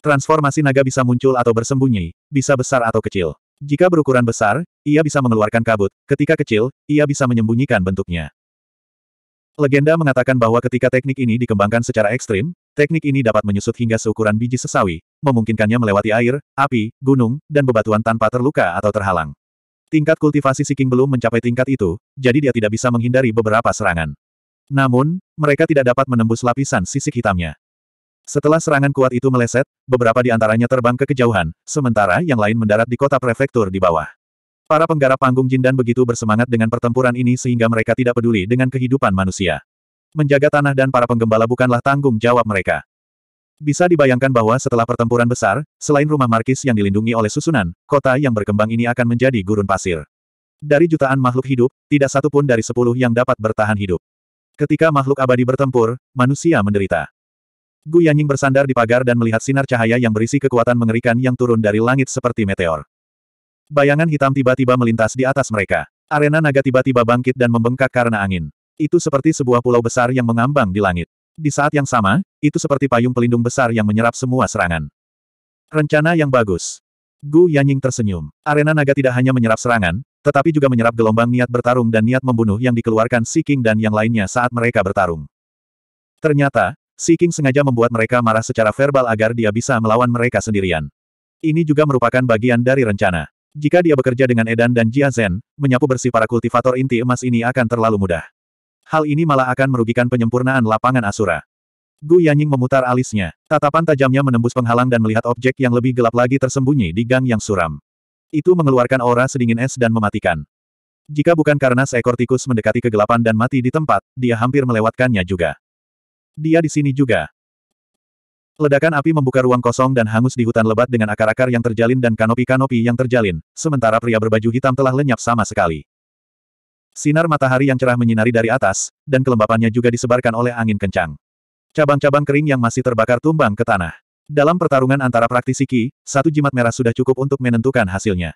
Transformasi naga bisa muncul atau bersembunyi, bisa besar atau kecil. Jika berukuran besar, ia bisa mengeluarkan kabut, ketika kecil, ia bisa menyembunyikan bentuknya. Legenda mengatakan bahwa ketika teknik ini dikembangkan secara ekstrim, teknik ini dapat menyusut hingga seukuran biji sesawi, memungkinkannya melewati air, api, gunung, dan bebatuan tanpa terluka atau terhalang. Tingkat kultivasi Siking belum mencapai tingkat itu, jadi dia tidak bisa menghindari beberapa serangan. Namun, mereka tidak dapat menembus lapisan sisik hitamnya. Setelah serangan kuat itu meleset, beberapa di antaranya terbang ke kejauhan, sementara yang lain mendarat di kota prefektur di bawah. Para penggarap panggung Jin dan begitu bersemangat dengan pertempuran ini sehingga mereka tidak peduli dengan kehidupan manusia. Menjaga tanah dan para penggembala bukanlah tanggung jawab mereka. Bisa dibayangkan bahwa setelah pertempuran besar, selain rumah Markis yang dilindungi oleh susunan, kota yang berkembang ini akan menjadi gurun pasir. Dari jutaan makhluk hidup, tidak satu pun dari sepuluh yang dapat bertahan hidup. Ketika makhluk abadi bertempur, manusia menderita. Gu Yanying bersandar di pagar dan melihat sinar cahaya yang berisi kekuatan mengerikan yang turun dari langit seperti meteor. Bayangan hitam tiba-tiba melintas di atas mereka. Arena naga tiba-tiba bangkit dan membengkak karena angin. Itu seperti sebuah pulau besar yang mengambang di langit. Di saat yang sama, itu seperti payung pelindung besar yang menyerap semua serangan. Rencana yang bagus. Gu Yanying tersenyum. Arena naga tidak hanya menyerap serangan, tetapi juga menyerap gelombang niat bertarung dan niat membunuh yang dikeluarkan Si King dan yang lainnya saat mereka bertarung. Ternyata, Si King sengaja membuat mereka marah secara verbal agar dia bisa melawan mereka sendirian. Ini juga merupakan bagian dari rencana. Jika dia bekerja dengan Edan dan Jia Zhen, menyapu bersih para kultivator inti emas ini akan terlalu mudah. Hal ini malah akan merugikan penyempurnaan lapangan Asura. Gu Yanying memutar alisnya. Tatapan tajamnya menembus penghalang dan melihat objek yang lebih gelap lagi tersembunyi di gang yang suram. Itu mengeluarkan aura sedingin es dan mematikan. Jika bukan karena seekor tikus mendekati kegelapan dan mati di tempat, dia hampir melewatkannya juga. Dia di sini juga. Ledakan api membuka ruang kosong dan hangus di hutan lebat dengan akar-akar yang terjalin dan kanopi-kanopi yang terjalin, sementara pria berbaju hitam telah lenyap sama sekali. Sinar matahari yang cerah menyinari dari atas, dan kelembapannya juga disebarkan oleh angin kencang. Cabang-cabang kering yang masih terbakar tumbang ke tanah. Dalam pertarungan antara praktisi Ki, satu jimat merah sudah cukup untuk menentukan hasilnya.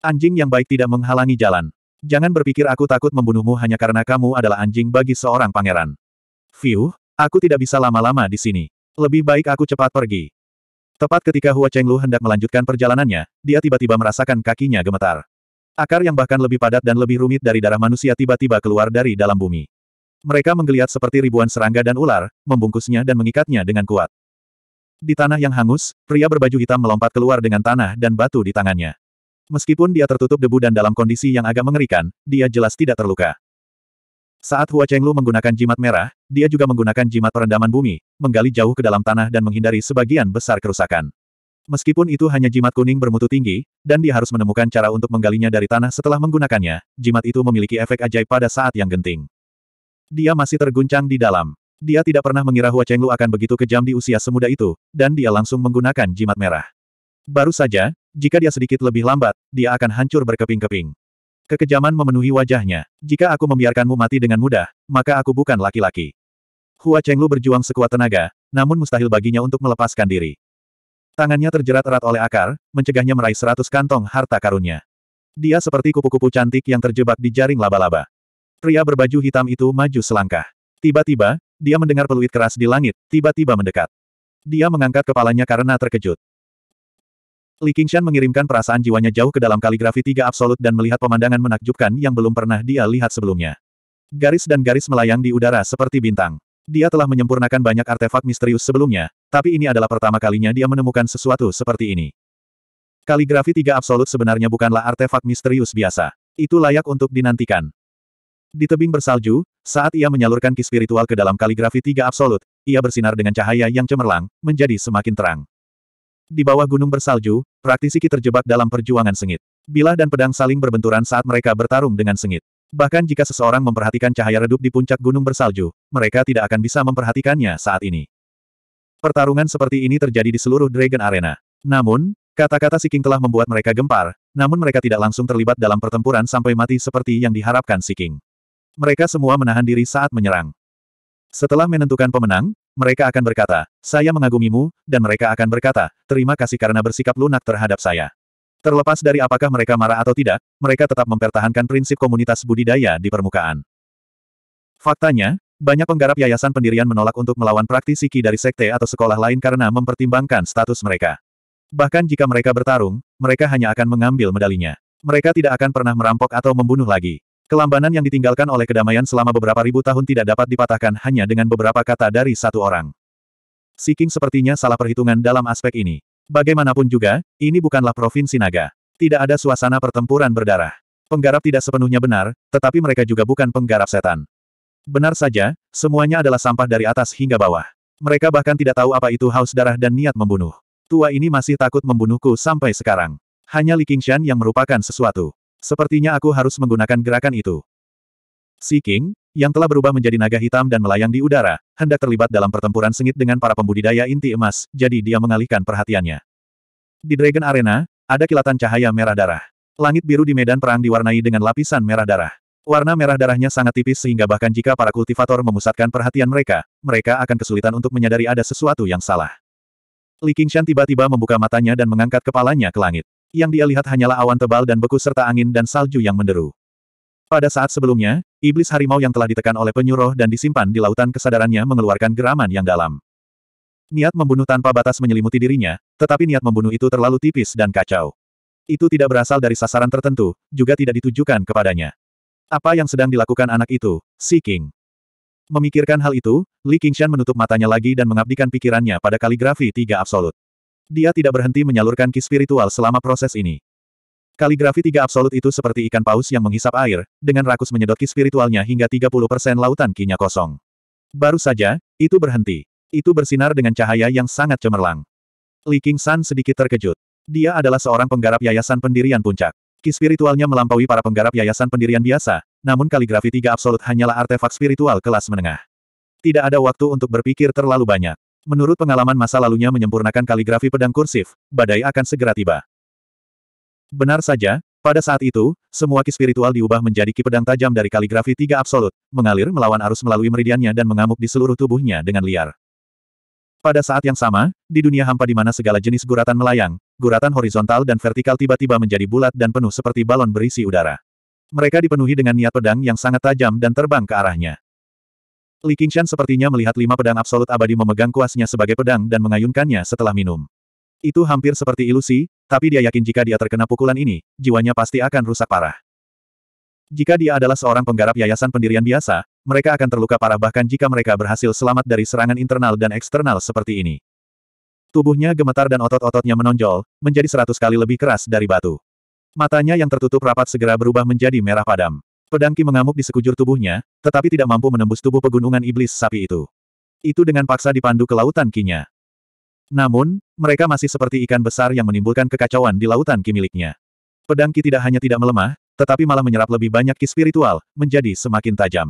Anjing yang baik tidak menghalangi jalan. Jangan berpikir aku takut membunuhmu hanya karena kamu adalah anjing bagi seorang pangeran. Fiuh, aku tidak bisa lama-lama di sini. Lebih baik aku cepat pergi. Tepat ketika Hua Chenglu hendak melanjutkan perjalanannya, dia tiba-tiba merasakan kakinya gemetar. Akar yang bahkan lebih padat dan lebih rumit dari darah manusia tiba-tiba keluar dari dalam bumi. Mereka menggeliat seperti ribuan serangga dan ular, membungkusnya dan mengikatnya dengan kuat. Di tanah yang hangus, pria berbaju hitam melompat keluar dengan tanah dan batu di tangannya. Meskipun dia tertutup debu dan dalam kondisi yang agak mengerikan, dia jelas tidak terluka. Saat Hua Chenglu menggunakan jimat merah, dia juga menggunakan jimat perendaman bumi, menggali jauh ke dalam tanah dan menghindari sebagian besar kerusakan. Meskipun itu hanya jimat kuning bermutu tinggi, dan dia harus menemukan cara untuk menggalinya dari tanah setelah menggunakannya, jimat itu memiliki efek ajaib pada saat yang genting. Dia masih terguncang di dalam. Dia tidak pernah mengira Hua Chenglu akan begitu kejam di usia semuda itu, dan dia langsung menggunakan jimat merah. Baru saja, jika dia sedikit lebih lambat, dia akan hancur berkeping-keping. Kekejaman memenuhi wajahnya. Jika aku membiarkanmu mati dengan mudah, maka aku bukan laki-laki. Hua Chenglu berjuang sekuat tenaga, namun mustahil baginya untuk melepaskan diri. Tangannya terjerat erat oleh akar, mencegahnya meraih seratus kantong harta karunnya. Dia seperti kupu-kupu cantik yang terjebak di jaring laba-laba. Pria berbaju hitam itu maju selangkah. Tiba-tiba, dia mendengar peluit keras di langit, tiba-tiba mendekat. Dia mengangkat kepalanya karena terkejut. Li Qingshan mengirimkan perasaan jiwanya jauh ke dalam kaligrafi tiga absolut dan melihat pemandangan menakjubkan yang belum pernah dia lihat sebelumnya. Garis dan garis melayang di udara seperti bintang. Dia telah menyempurnakan banyak artefak misterius sebelumnya, tapi ini adalah pertama kalinya dia menemukan sesuatu seperti ini. Kaligrafi tiga absolut sebenarnya bukanlah artefak misterius biasa. Itu layak untuk dinantikan. Di tebing bersalju, saat ia menyalurkan ki spiritual ke dalam kaligrafi tiga absolut, ia bersinar dengan cahaya yang cemerlang, menjadi semakin terang. Di bawah gunung bersalju, praktisi terjebak dalam perjuangan sengit. Bilah dan pedang saling berbenturan saat mereka bertarung dengan sengit. Bahkan jika seseorang memperhatikan cahaya redup di puncak gunung bersalju, mereka tidak akan bisa memperhatikannya saat ini. Pertarungan seperti ini terjadi di seluruh Dragon Arena. Namun, kata-kata Siking telah membuat mereka gempar, namun mereka tidak langsung terlibat dalam pertempuran sampai mati seperti yang diharapkan Siking. Mereka semua menahan diri saat menyerang. Setelah menentukan pemenang, mereka akan berkata, saya mengagumimu, dan mereka akan berkata, terima kasih karena bersikap lunak terhadap saya. Terlepas dari apakah mereka marah atau tidak, mereka tetap mempertahankan prinsip komunitas budidaya di permukaan. Faktanya, banyak penggarap yayasan pendirian menolak untuk melawan praktisi Ki dari sekte atau sekolah lain karena mempertimbangkan status mereka. Bahkan jika mereka bertarung, mereka hanya akan mengambil medalinya. Mereka tidak akan pernah merampok atau membunuh lagi. Kelambanan yang ditinggalkan oleh kedamaian selama beberapa ribu tahun tidak dapat dipatahkan hanya dengan beberapa kata dari satu orang. Siking sepertinya salah perhitungan dalam aspek ini. Bagaimanapun juga, ini bukanlah provinsi naga. Tidak ada suasana pertempuran berdarah. Penggarap tidak sepenuhnya benar, tetapi mereka juga bukan penggarap setan. Benar saja, semuanya adalah sampah dari atas hingga bawah. Mereka bahkan tidak tahu apa itu haus darah dan niat membunuh. Tua ini masih takut membunuhku sampai sekarang. Hanya Li Qingshan yang merupakan sesuatu. Sepertinya aku harus menggunakan gerakan itu. Si King, yang telah berubah menjadi naga hitam dan melayang di udara, hendak terlibat dalam pertempuran sengit dengan para pembudidaya inti emas, jadi dia mengalihkan perhatiannya. Di Dragon Arena, ada kilatan cahaya merah darah. Langit biru di medan perang diwarnai dengan lapisan merah darah. Warna merah darahnya sangat tipis sehingga bahkan jika para kultivator memusatkan perhatian mereka, mereka akan kesulitan untuk menyadari ada sesuatu yang salah. Li Qingshan tiba-tiba membuka matanya dan mengangkat kepalanya ke langit yang dia lihat hanyalah awan tebal dan beku serta angin dan salju yang menderu. Pada saat sebelumnya, iblis harimau yang telah ditekan oleh penyuruh dan disimpan di lautan kesadarannya mengeluarkan geraman yang dalam. Niat membunuh tanpa batas menyelimuti dirinya, tetapi niat membunuh itu terlalu tipis dan kacau. Itu tidak berasal dari sasaran tertentu, juga tidak ditujukan kepadanya. Apa yang sedang dilakukan anak itu, Si King? Memikirkan hal itu, Li Qingshan menutup matanya lagi dan mengabdikan pikirannya pada kaligrafi tiga absolut. Dia tidak berhenti menyalurkan ki spiritual selama proses ini. Kaligrafi tiga absolut itu seperti ikan paus yang menghisap air, dengan rakus menyedot ki spiritualnya hingga 30% lautan kinya kosong. Baru saja, itu berhenti. Itu bersinar dengan cahaya yang sangat cemerlang. Li King San sedikit terkejut. Dia adalah seorang penggarap yayasan pendirian puncak. Ki spiritualnya melampaui para penggarap yayasan pendirian biasa, namun kaligrafi tiga absolut hanyalah artefak spiritual kelas menengah. Tidak ada waktu untuk berpikir terlalu banyak. Menurut pengalaman masa lalunya menyempurnakan kaligrafi pedang kursif, badai akan segera tiba. Benar saja, pada saat itu, semua ki spiritual diubah menjadi ki pedang tajam dari kaligrafi tiga absolut, mengalir melawan arus melalui meridiannya dan mengamuk di seluruh tubuhnya dengan liar. Pada saat yang sama, di dunia hampa di mana segala jenis guratan melayang, guratan horizontal dan vertikal tiba-tiba menjadi bulat dan penuh seperti balon berisi udara. Mereka dipenuhi dengan niat pedang yang sangat tajam dan terbang ke arahnya. Li Qingshan sepertinya melihat lima pedang absolut abadi memegang kuasnya sebagai pedang dan mengayunkannya setelah minum. Itu hampir seperti ilusi, tapi dia yakin jika dia terkena pukulan ini, jiwanya pasti akan rusak parah. Jika dia adalah seorang penggarap yayasan pendirian biasa, mereka akan terluka parah bahkan jika mereka berhasil selamat dari serangan internal dan eksternal seperti ini. Tubuhnya gemetar dan otot-ototnya menonjol, menjadi seratus kali lebih keras dari batu. Matanya yang tertutup rapat segera berubah menjadi merah padam. Pedangki mengamuk di sekujur tubuhnya, tetapi tidak mampu menembus tubuh pegunungan iblis sapi itu. Itu dengan paksa dipandu ke lautan Kinya. Namun, mereka masih seperti ikan besar yang menimbulkan kekacauan di lautan Ki miliknya. Pedang tidak hanya tidak melemah, tetapi malah menyerap lebih banyak Ki spiritual, menjadi semakin tajam.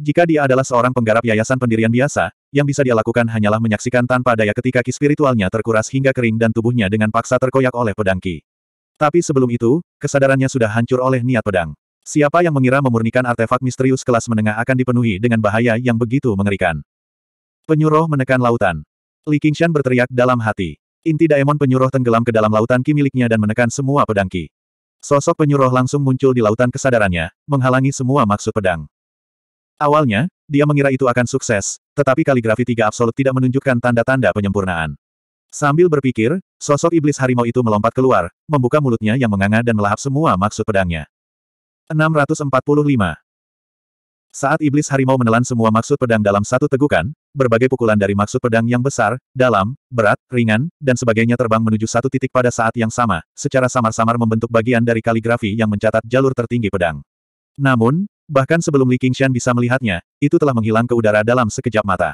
Jika dia adalah seorang penggarap yayasan pendirian biasa, yang bisa dia lakukan hanyalah menyaksikan tanpa daya ketika ki spiritualnya terkuras hingga kering dan tubuhnya dengan paksa terkoyak oleh Pedangki. Tapi sebelum itu, kesadarannya sudah hancur oleh niat pedang. Siapa yang mengira memurnikan artefak misterius kelas menengah akan dipenuhi dengan bahaya yang begitu mengerikan? Penyuruh menekan lautan. Li Qingshan berteriak dalam hati. Inti daemon penyuruh tenggelam ke dalam lautan ki miliknya dan menekan semua pedang ki. Sosok penyuruh langsung muncul di lautan kesadarannya, menghalangi semua maksud pedang. Awalnya, dia mengira itu akan sukses, tetapi kaligrafi tiga absolut tidak menunjukkan tanda-tanda penyempurnaan. Sambil berpikir, sosok iblis harimau itu melompat keluar, membuka mulutnya yang menganga dan melahap semua maksud pedangnya. 645. Saat iblis harimau menelan semua maksud pedang dalam satu tegukan, berbagai pukulan dari maksud pedang yang besar, dalam, berat, ringan, dan sebagainya terbang menuju satu titik pada saat yang sama, secara samar-samar membentuk bagian dari kaligrafi yang mencatat jalur tertinggi pedang. Namun, bahkan sebelum Li Qingshan bisa melihatnya, itu telah menghilang ke udara dalam sekejap mata.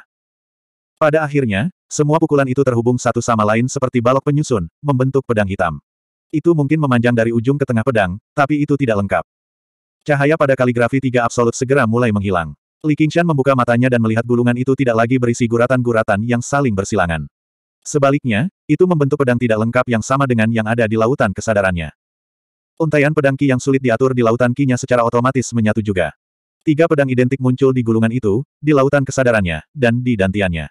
Pada akhirnya, semua pukulan itu terhubung satu sama lain seperti balok penyusun, membentuk pedang hitam. Itu mungkin memanjang dari ujung ke tengah pedang, tapi itu tidak lengkap. Cahaya pada kaligrafi tiga absolut segera mulai menghilang. Li Qingshan membuka matanya dan melihat gulungan itu tidak lagi berisi guratan-guratan yang saling bersilangan. Sebaliknya, itu membentuk pedang tidak lengkap yang sama dengan yang ada di lautan kesadarannya. Untaian pedang Ki yang sulit diatur di lautan Ki-nya secara otomatis menyatu juga. Tiga pedang identik muncul di gulungan itu, di lautan kesadarannya, dan di dantiannya.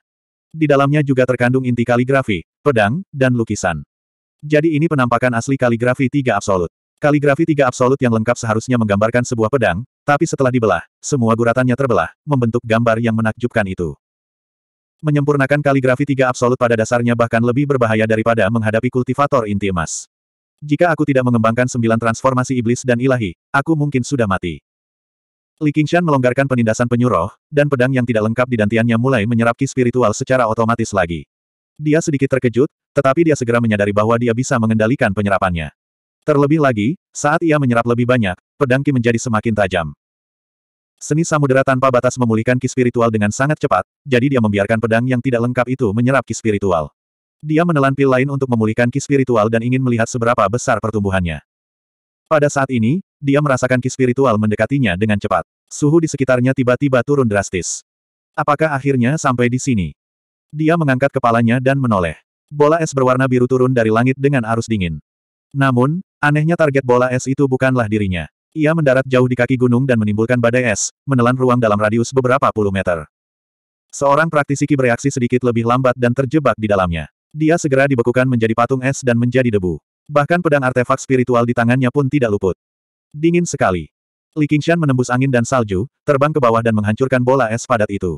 Di dalamnya juga terkandung inti kaligrafi, pedang, dan lukisan. Jadi ini penampakan asli kaligrafi tiga absolut. Kaligrafi tiga absolut yang lengkap seharusnya menggambarkan sebuah pedang, tapi setelah dibelah, semua guratannya terbelah, membentuk gambar yang menakjubkan itu. Menyempurnakan kaligrafi tiga absolut pada dasarnya bahkan lebih berbahaya daripada menghadapi kultivator inti emas. Jika aku tidak mengembangkan sembilan transformasi iblis dan ilahi, aku mungkin sudah mati. Li Qingshan melonggarkan penindasan penyuruh, dan pedang yang tidak lengkap di dantiannya mulai menyerap ki spiritual secara otomatis lagi. Dia sedikit terkejut, tetapi dia segera menyadari bahwa dia bisa mengendalikan penyerapannya. Terlebih lagi, saat ia menyerap lebih banyak, pedangki menjadi semakin tajam. Seni samudera tanpa batas memulihkan Ki spiritual dengan sangat cepat, jadi dia membiarkan pedang yang tidak lengkap itu menyerap Ki spiritual. Dia menelan pil lain untuk memulihkan Ki spiritual dan ingin melihat seberapa besar pertumbuhannya. Pada saat ini, dia merasakan Ki spiritual mendekatinya dengan cepat. Suhu di sekitarnya tiba-tiba turun drastis. Apakah akhirnya sampai di sini? Dia mengangkat kepalanya dan menoleh. Bola es berwarna biru turun dari langit dengan arus dingin. Namun, Anehnya target bola es itu bukanlah dirinya. Ia mendarat jauh di kaki gunung dan menimbulkan badai es, menelan ruang dalam radius beberapa puluh meter. Seorang praktisi ki bereaksi sedikit lebih lambat dan terjebak di dalamnya. Dia segera dibekukan menjadi patung es dan menjadi debu. Bahkan pedang artefak spiritual di tangannya pun tidak luput. Dingin sekali. Li Qingshan menembus angin dan salju, terbang ke bawah dan menghancurkan bola es padat itu.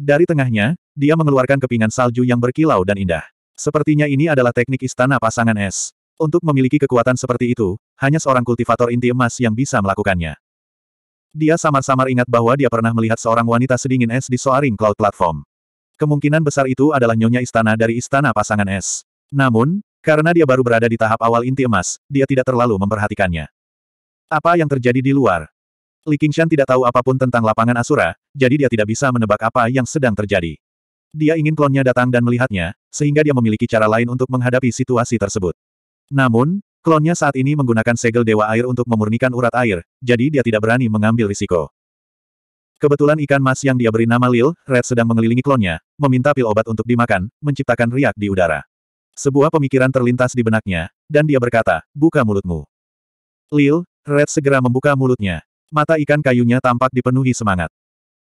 Dari tengahnya, dia mengeluarkan kepingan salju yang berkilau dan indah. Sepertinya ini adalah teknik istana pasangan es. Untuk memiliki kekuatan seperti itu, hanya seorang kultivator inti emas yang bisa melakukannya. Dia samar-samar ingat bahwa dia pernah melihat seorang wanita sedingin es di Soaring Cloud Platform. Kemungkinan besar itu adalah nyonya istana dari istana pasangan es. Namun, karena dia baru berada di tahap awal inti emas, dia tidak terlalu memperhatikannya. Apa yang terjadi di luar? Li Qingshan tidak tahu apapun tentang lapangan Asura, jadi dia tidak bisa menebak apa yang sedang terjadi. Dia ingin klonnya datang dan melihatnya, sehingga dia memiliki cara lain untuk menghadapi situasi tersebut. Namun, klonnya saat ini menggunakan segel dewa air untuk memurnikan urat air, jadi dia tidak berani mengambil risiko. Kebetulan ikan mas yang dia beri nama Lil, Red sedang mengelilingi klonnya, meminta pil obat untuk dimakan, menciptakan riak di udara. Sebuah pemikiran terlintas di benaknya, dan dia berkata, buka mulutmu. Lil, Red segera membuka mulutnya. Mata ikan kayunya tampak dipenuhi semangat.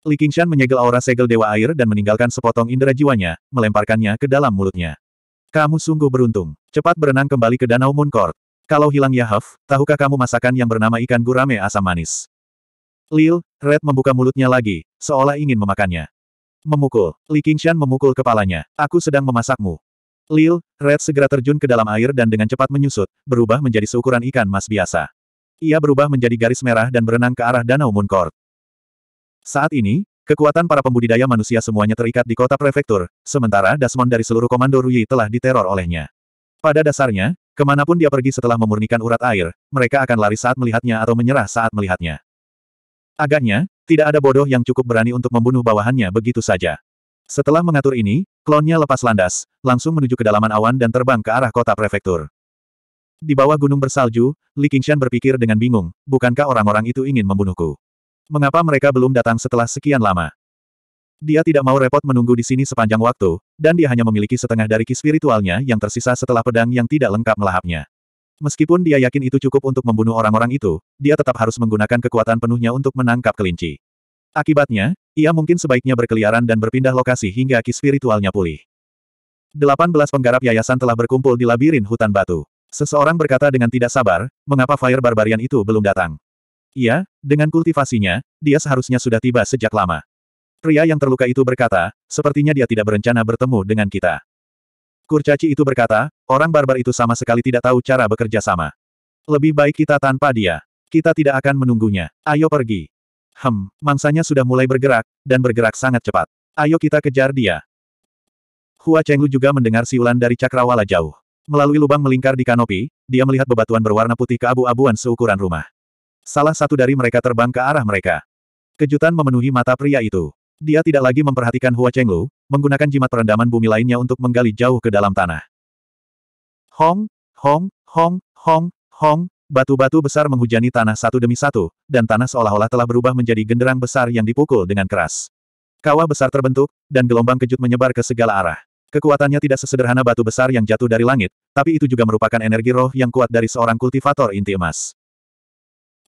Li Qingshan menyegel aura segel dewa air dan meninggalkan sepotong indera jiwanya, melemparkannya ke dalam mulutnya. Kamu sungguh beruntung. Cepat berenang kembali ke Danau Moon Kalau hilang Yahav, tahukah kamu masakan yang bernama ikan gurame asam manis? Lil, Red membuka mulutnya lagi, seolah ingin memakannya. Memukul. Li Qingshan memukul kepalanya. Aku sedang memasakmu. Lil, Red segera terjun ke dalam air dan dengan cepat menyusut, berubah menjadi seukuran ikan mas biasa. Ia berubah menjadi garis merah dan berenang ke arah Danau Moon Saat ini, Kekuatan para pembudidaya manusia semuanya terikat di kota prefektur, sementara Dasmon dari seluruh komando Ruyi telah diteror olehnya. Pada dasarnya, kemanapun dia pergi setelah memurnikan urat air, mereka akan lari saat melihatnya atau menyerah saat melihatnya. Agaknya, tidak ada bodoh yang cukup berani untuk membunuh bawahannya begitu saja. Setelah mengatur ini, klonnya lepas landas, langsung menuju kedalaman awan dan terbang ke arah kota prefektur. Di bawah gunung bersalju, Li Qingshan berpikir dengan bingung, bukankah orang-orang itu ingin membunuhku? Mengapa mereka belum datang setelah sekian lama? Dia tidak mau repot menunggu di sini sepanjang waktu, dan dia hanya memiliki setengah dari ki spiritualnya yang tersisa setelah pedang yang tidak lengkap melahapnya. Meskipun dia yakin itu cukup untuk membunuh orang-orang itu, dia tetap harus menggunakan kekuatan penuhnya untuk menangkap kelinci. Akibatnya, ia mungkin sebaiknya berkeliaran dan berpindah lokasi hingga ki spiritualnya pulih. 18 penggarap yayasan telah berkumpul di labirin hutan batu. Seseorang berkata dengan tidak sabar, mengapa Fire Barbarian itu belum datang. Iya, dengan kultivasinya, dia seharusnya sudah tiba sejak lama. Pria yang terluka itu berkata, sepertinya dia tidak berencana bertemu dengan kita. Kurcaci itu berkata, orang barbar itu sama sekali tidak tahu cara bekerja sama. Lebih baik kita tanpa dia. Kita tidak akan menunggunya. Ayo pergi. Hem, mangsanya sudah mulai bergerak, dan bergerak sangat cepat. Ayo kita kejar dia. Hua Chenglu juga mendengar siulan dari cakrawala jauh. Melalui lubang melingkar di kanopi, dia melihat bebatuan berwarna putih keabu-abuan seukuran rumah. Salah satu dari mereka terbang ke arah mereka. Kejutan memenuhi mata pria itu. Dia tidak lagi memperhatikan Hua Chenglu, menggunakan jimat perendaman bumi lainnya untuk menggali jauh ke dalam tanah. Hong, hong, hong, hong, hong, batu-batu besar menghujani tanah satu demi satu, dan tanah seolah-olah telah berubah menjadi genderang besar yang dipukul dengan keras. Kawah besar terbentuk, dan gelombang kejut menyebar ke segala arah. Kekuatannya tidak sesederhana batu besar yang jatuh dari langit, tapi itu juga merupakan energi roh yang kuat dari seorang kultivator inti emas.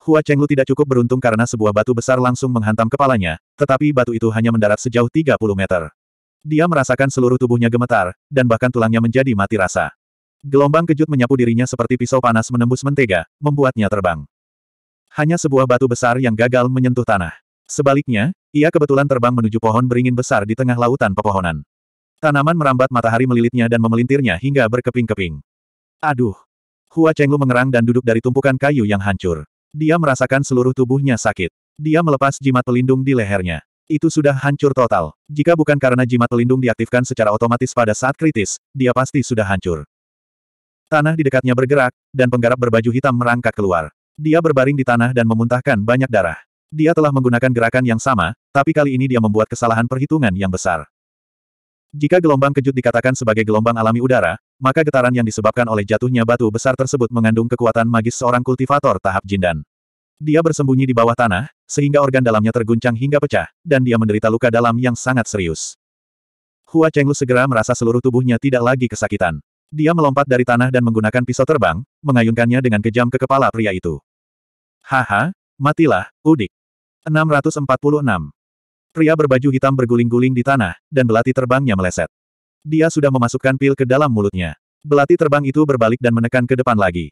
Hua Chenglu tidak cukup beruntung karena sebuah batu besar langsung menghantam kepalanya, tetapi batu itu hanya mendarat sejauh 30 meter. Dia merasakan seluruh tubuhnya gemetar, dan bahkan tulangnya menjadi mati rasa. Gelombang kejut menyapu dirinya seperti pisau panas menembus mentega, membuatnya terbang. Hanya sebuah batu besar yang gagal menyentuh tanah. Sebaliknya, ia kebetulan terbang menuju pohon beringin besar di tengah lautan pepohonan. Tanaman merambat matahari melilitnya dan memelintirnya hingga berkeping-keping. Aduh! Hua Chenglu mengerang dan duduk dari tumpukan kayu yang hancur. Dia merasakan seluruh tubuhnya sakit. Dia melepas jimat pelindung di lehernya. Itu sudah hancur total. Jika bukan karena jimat pelindung diaktifkan secara otomatis pada saat kritis, dia pasti sudah hancur. Tanah di dekatnya bergerak, dan penggarap berbaju hitam merangkak keluar. Dia berbaring di tanah dan memuntahkan banyak darah. Dia telah menggunakan gerakan yang sama, tapi kali ini dia membuat kesalahan perhitungan yang besar. Jika gelombang kejut dikatakan sebagai gelombang alami udara, maka getaran yang disebabkan oleh jatuhnya batu besar tersebut mengandung kekuatan magis seorang kultivator tahap jindan. Dia bersembunyi di bawah tanah, sehingga organ dalamnya terguncang hingga pecah, dan dia menderita luka dalam yang sangat serius. Hua Chenglu segera merasa seluruh tubuhnya tidak lagi kesakitan. Dia melompat dari tanah dan menggunakan pisau terbang, mengayunkannya dengan kejam ke kepala pria itu. Haha, matilah, udik. 646. Pria berbaju hitam berguling-guling di tanah, dan belati terbangnya meleset. Dia sudah memasukkan pil ke dalam mulutnya. Belati terbang itu berbalik dan menekan ke depan lagi.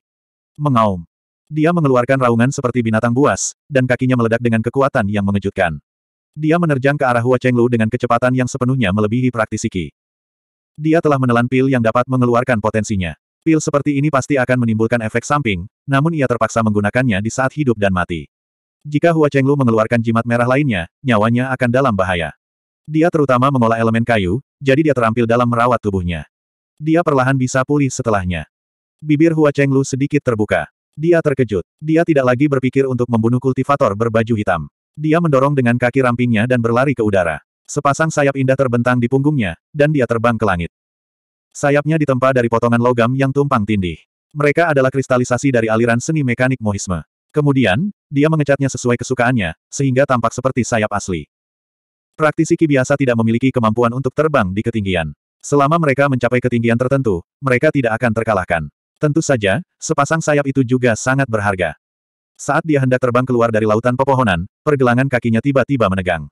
Mengaum. Dia mengeluarkan raungan seperti binatang buas, dan kakinya meledak dengan kekuatan yang mengejutkan. Dia menerjang ke arah Hua Chenglu dengan kecepatan yang sepenuhnya melebihi praktisi Qi. Dia telah menelan pil yang dapat mengeluarkan potensinya. Pil seperti ini pasti akan menimbulkan efek samping, namun ia terpaksa menggunakannya di saat hidup dan mati. Jika Hua Chenglu mengeluarkan jimat merah lainnya, nyawanya akan dalam bahaya. Dia terutama mengolah elemen kayu, jadi dia terampil dalam merawat tubuhnya. Dia perlahan bisa pulih setelahnya. Bibir Hua Lu sedikit terbuka. Dia terkejut. Dia tidak lagi berpikir untuk membunuh kultivator berbaju hitam. Dia mendorong dengan kaki rampingnya dan berlari ke udara. Sepasang sayap indah terbentang di punggungnya, dan dia terbang ke langit. Sayapnya ditempa dari potongan logam yang tumpang tindih. Mereka adalah kristalisasi dari aliran seni mekanik mohisme. Kemudian, dia mengecatnya sesuai kesukaannya, sehingga tampak seperti sayap asli. Praktisi Ki biasa tidak memiliki kemampuan untuk terbang di ketinggian. Selama mereka mencapai ketinggian tertentu, mereka tidak akan terkalahkan. Tentu saja, sepasang sayap itu juga sangat berharga. Saat dia hendak terbang keluar dari lautan pepohonan, pergelangan kakinya tiba-tiba menegang.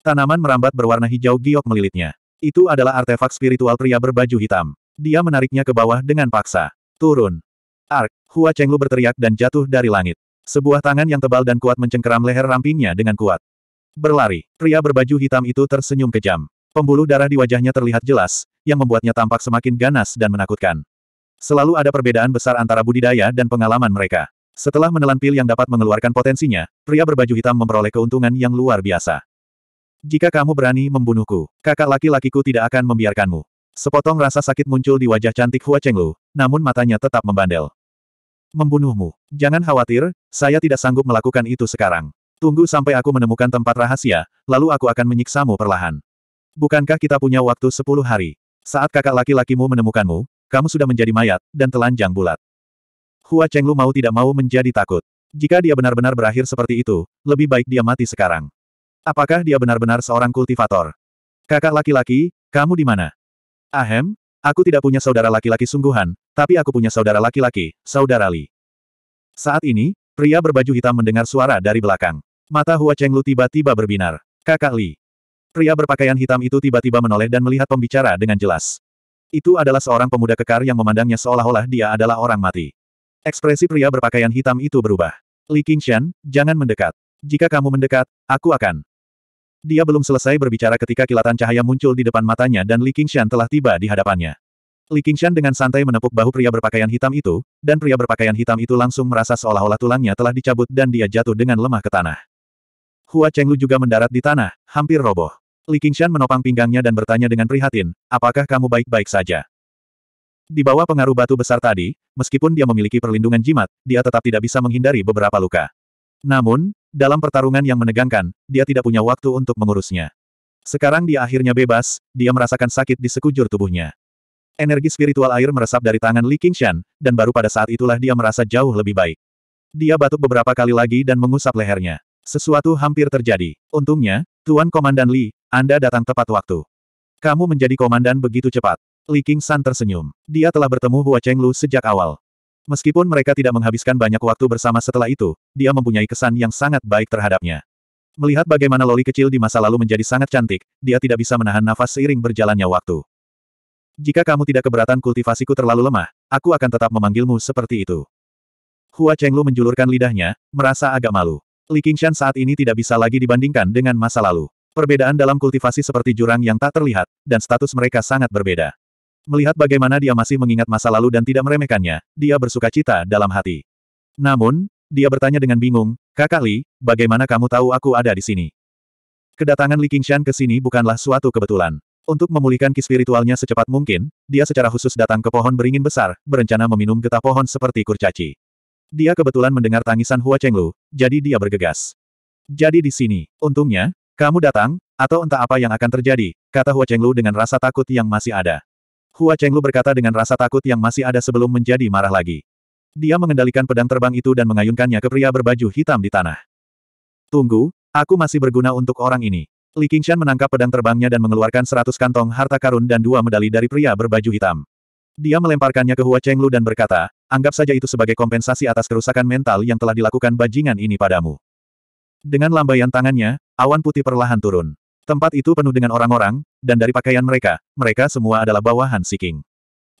Tanaman merambat berwarna hijau giok melilitnya. Itu adalah artefak spiritual pria berbaju hitam. Dia menariknya ke bawah dengan paksa. Turun. Ark, Hua Chenglu berteriak dan jatuh dari langit. Sebuah tangan yang tebal dan kuat mencengkeram leher rampingnya dengan kuat. Berlari. Pria berbaju hitam itu tersenyum kejam. Pembuluh darah di wajahnya terlihat jelas, yang membuatnya tampak semakin ganas dan menakutkan. Selalu ada perbedaan besar antara budidaya dan pengalaman mereka. Setelah menelan pil yang dapat mengeluarkan potensinya, pria berbaju hitam memperoleh keuntungan yang luar biasa. Jika kamu berani membunuhku, kakak laki-lakiku tidak akan membiarkanmu. Sepotong rasa sakit muncul di wajah cantik Hua Chenglu, namun matanya tetap membandel. Membunuhmu. Jangan khawatir, saya tidak sanggup melakukan itu sekarang. Tunggu sampai aku menemukan tempat rahasia, lalu aku akan menyiksamu perlahan. Bukankah kita punya waktu sepuluh hari? Saat kakak laki-lakimu menemukanmu, kamu sudah menjadi mayat, dan telanjang bulat. Hua Chenglu mau tidak mau menjadi takut. Jika dia benar-benar berakhir seperti itu, lebih baik dia mati sekarang. Apakah dia benar-benar seorang kultivator? Kakak laki-laki, kamu di mana? Ahem, aku tidak punya saudara laki-laki sungguhan, tapi aku punya saudara laki-laki, saudara Li. Saat ini, pria berbaju hitam mendengar suara dari belakang. Mata Hua Lu tiba-tiba berbinar. Kakak Li. Pria berpakaian hitam itu tiba-tiba menoleh dan melihat pembicara dengan jelas. Itu adalah seorang pemuda kekar yang memandangnya seolah-olah dia adalah orang mati. Ekspresi pria berpakaian hitam itu berubah. Li Qingshan, jangan mendekat. Jika kamu mendekat, aku akan. Dia belum selesai berbicara ketika kilatan cahaya muncul di depan matanya dan Li Qingshan telah tiba di hadapannya. Li Qingshan dengan santai menepuk bahu pria berpakaian hitam itu, dan pria berpakaian hitam itu langsung merasa seolah-olah tulangnya telah dicabut dan dia jatuh dengan lemah ke tanah. Hua Chenglu juga mendarat di tanah, hampir roboh. Li Qingshan menopang pinggangnya dan bertanya dengan prihatin, apakah kamu baik-baik saja? Di bawah pengaruh batu besar tadi, meskipun dia memiliki perlindungan jimat, dia tetap tidak bisa menghindari beberapa luka. Namun, dalam pertarungan yang menegangkan, dia tidak punya waktu untuk mengurusnya. Sekarang dia akhirnya bebas, dia merasakan sakit di sekujur tubuhnya. Energi spiritual air meresap dari tangan Li Qingshan, dan baru pada saat itulah dia merasa jauh lebih baik. Dia batuk beberapa kali lagi dan mengusap lehernya. Sesuatu hampir terjadi. Untungnya, Tuan Komandan Li, Anda datang tepat waktu. Kamu menjadi komandan begitu cepat. Li King San tersenyum. Dia telah bertemu Hua Cheng Lu sejak awal. Meskipun mereka tidak menghabiskan banyak waktu bersama setelah itu, dia mempunyai kesan yang sangat baik terhadapnya. Melihat bagaimana Loli kecil di masa lalu menjadi sangat cantik, dia tidak bisa menahan nafas seiring berjalannya waktu. Jika kamu tidak keberatan kultivasiku terlalu lemah, aku akan tetap memanggilmu seperti itu. Hua Chenglu menjulurkan lidahnya, merasa agak malu. Li Qingshan saat ini tidak bisa lagi dibandingkan dengan masa lalu. Perbedaan dalam kultivasi seperti jurang yang tak terlihat, dan status mereka sangat berbeda. Melihat bagaimana dia masih mengingat masa lalu dan tidak meremehkannya, dia bersuka cita dalam hati. Namun, dia bertanya dengan bingung, Kakak Li, bagaimana kamu tahu aku ada di sini? Kedatangan Li Qingshan ke sini bukanlah suatu kebetulan. Untuk memulihkan ki spiritualnya secepat mungkin, dia secara khusus datang ke pohon beringin besar, berencana meminum getah pohon seperti kurcaci. Dia kebetulan mendengar tangisan Hua Chenglu, jadi dia bergegas. Jadi di sini, untungnya, kamu datang, atau entah apa yang akan terjadi, kata Hua Chenglu dengan rasa takut yang masih ada. Hua Chenglu berkata dengan rasa takut yang masih ada sebelum menjadi marah lagi. Dia mengendalikan pedang terbang itu dan mengayunkannya ke pria berbaju hitam di tanah. Tunggu, aku masih berguna untuk orang ini. Li Qingshan menangkap pedang terbangnya dan mengeluarkan seratus kantong harta karun dan dua medali dari pria berbaju hitam. Dia melemparkannya ke Hua Chenglu dan berkata, anggap saja itu sebagai kompensasi atas kerusakan mental yang telah dilakukan bajingan ini padamu. Dengan lambaian tangannya, awan putih perlahan turun. Tempat itu penuh dengan orang-orang, dan dari pakaian mereka, mereka semua adalah bawahan siking.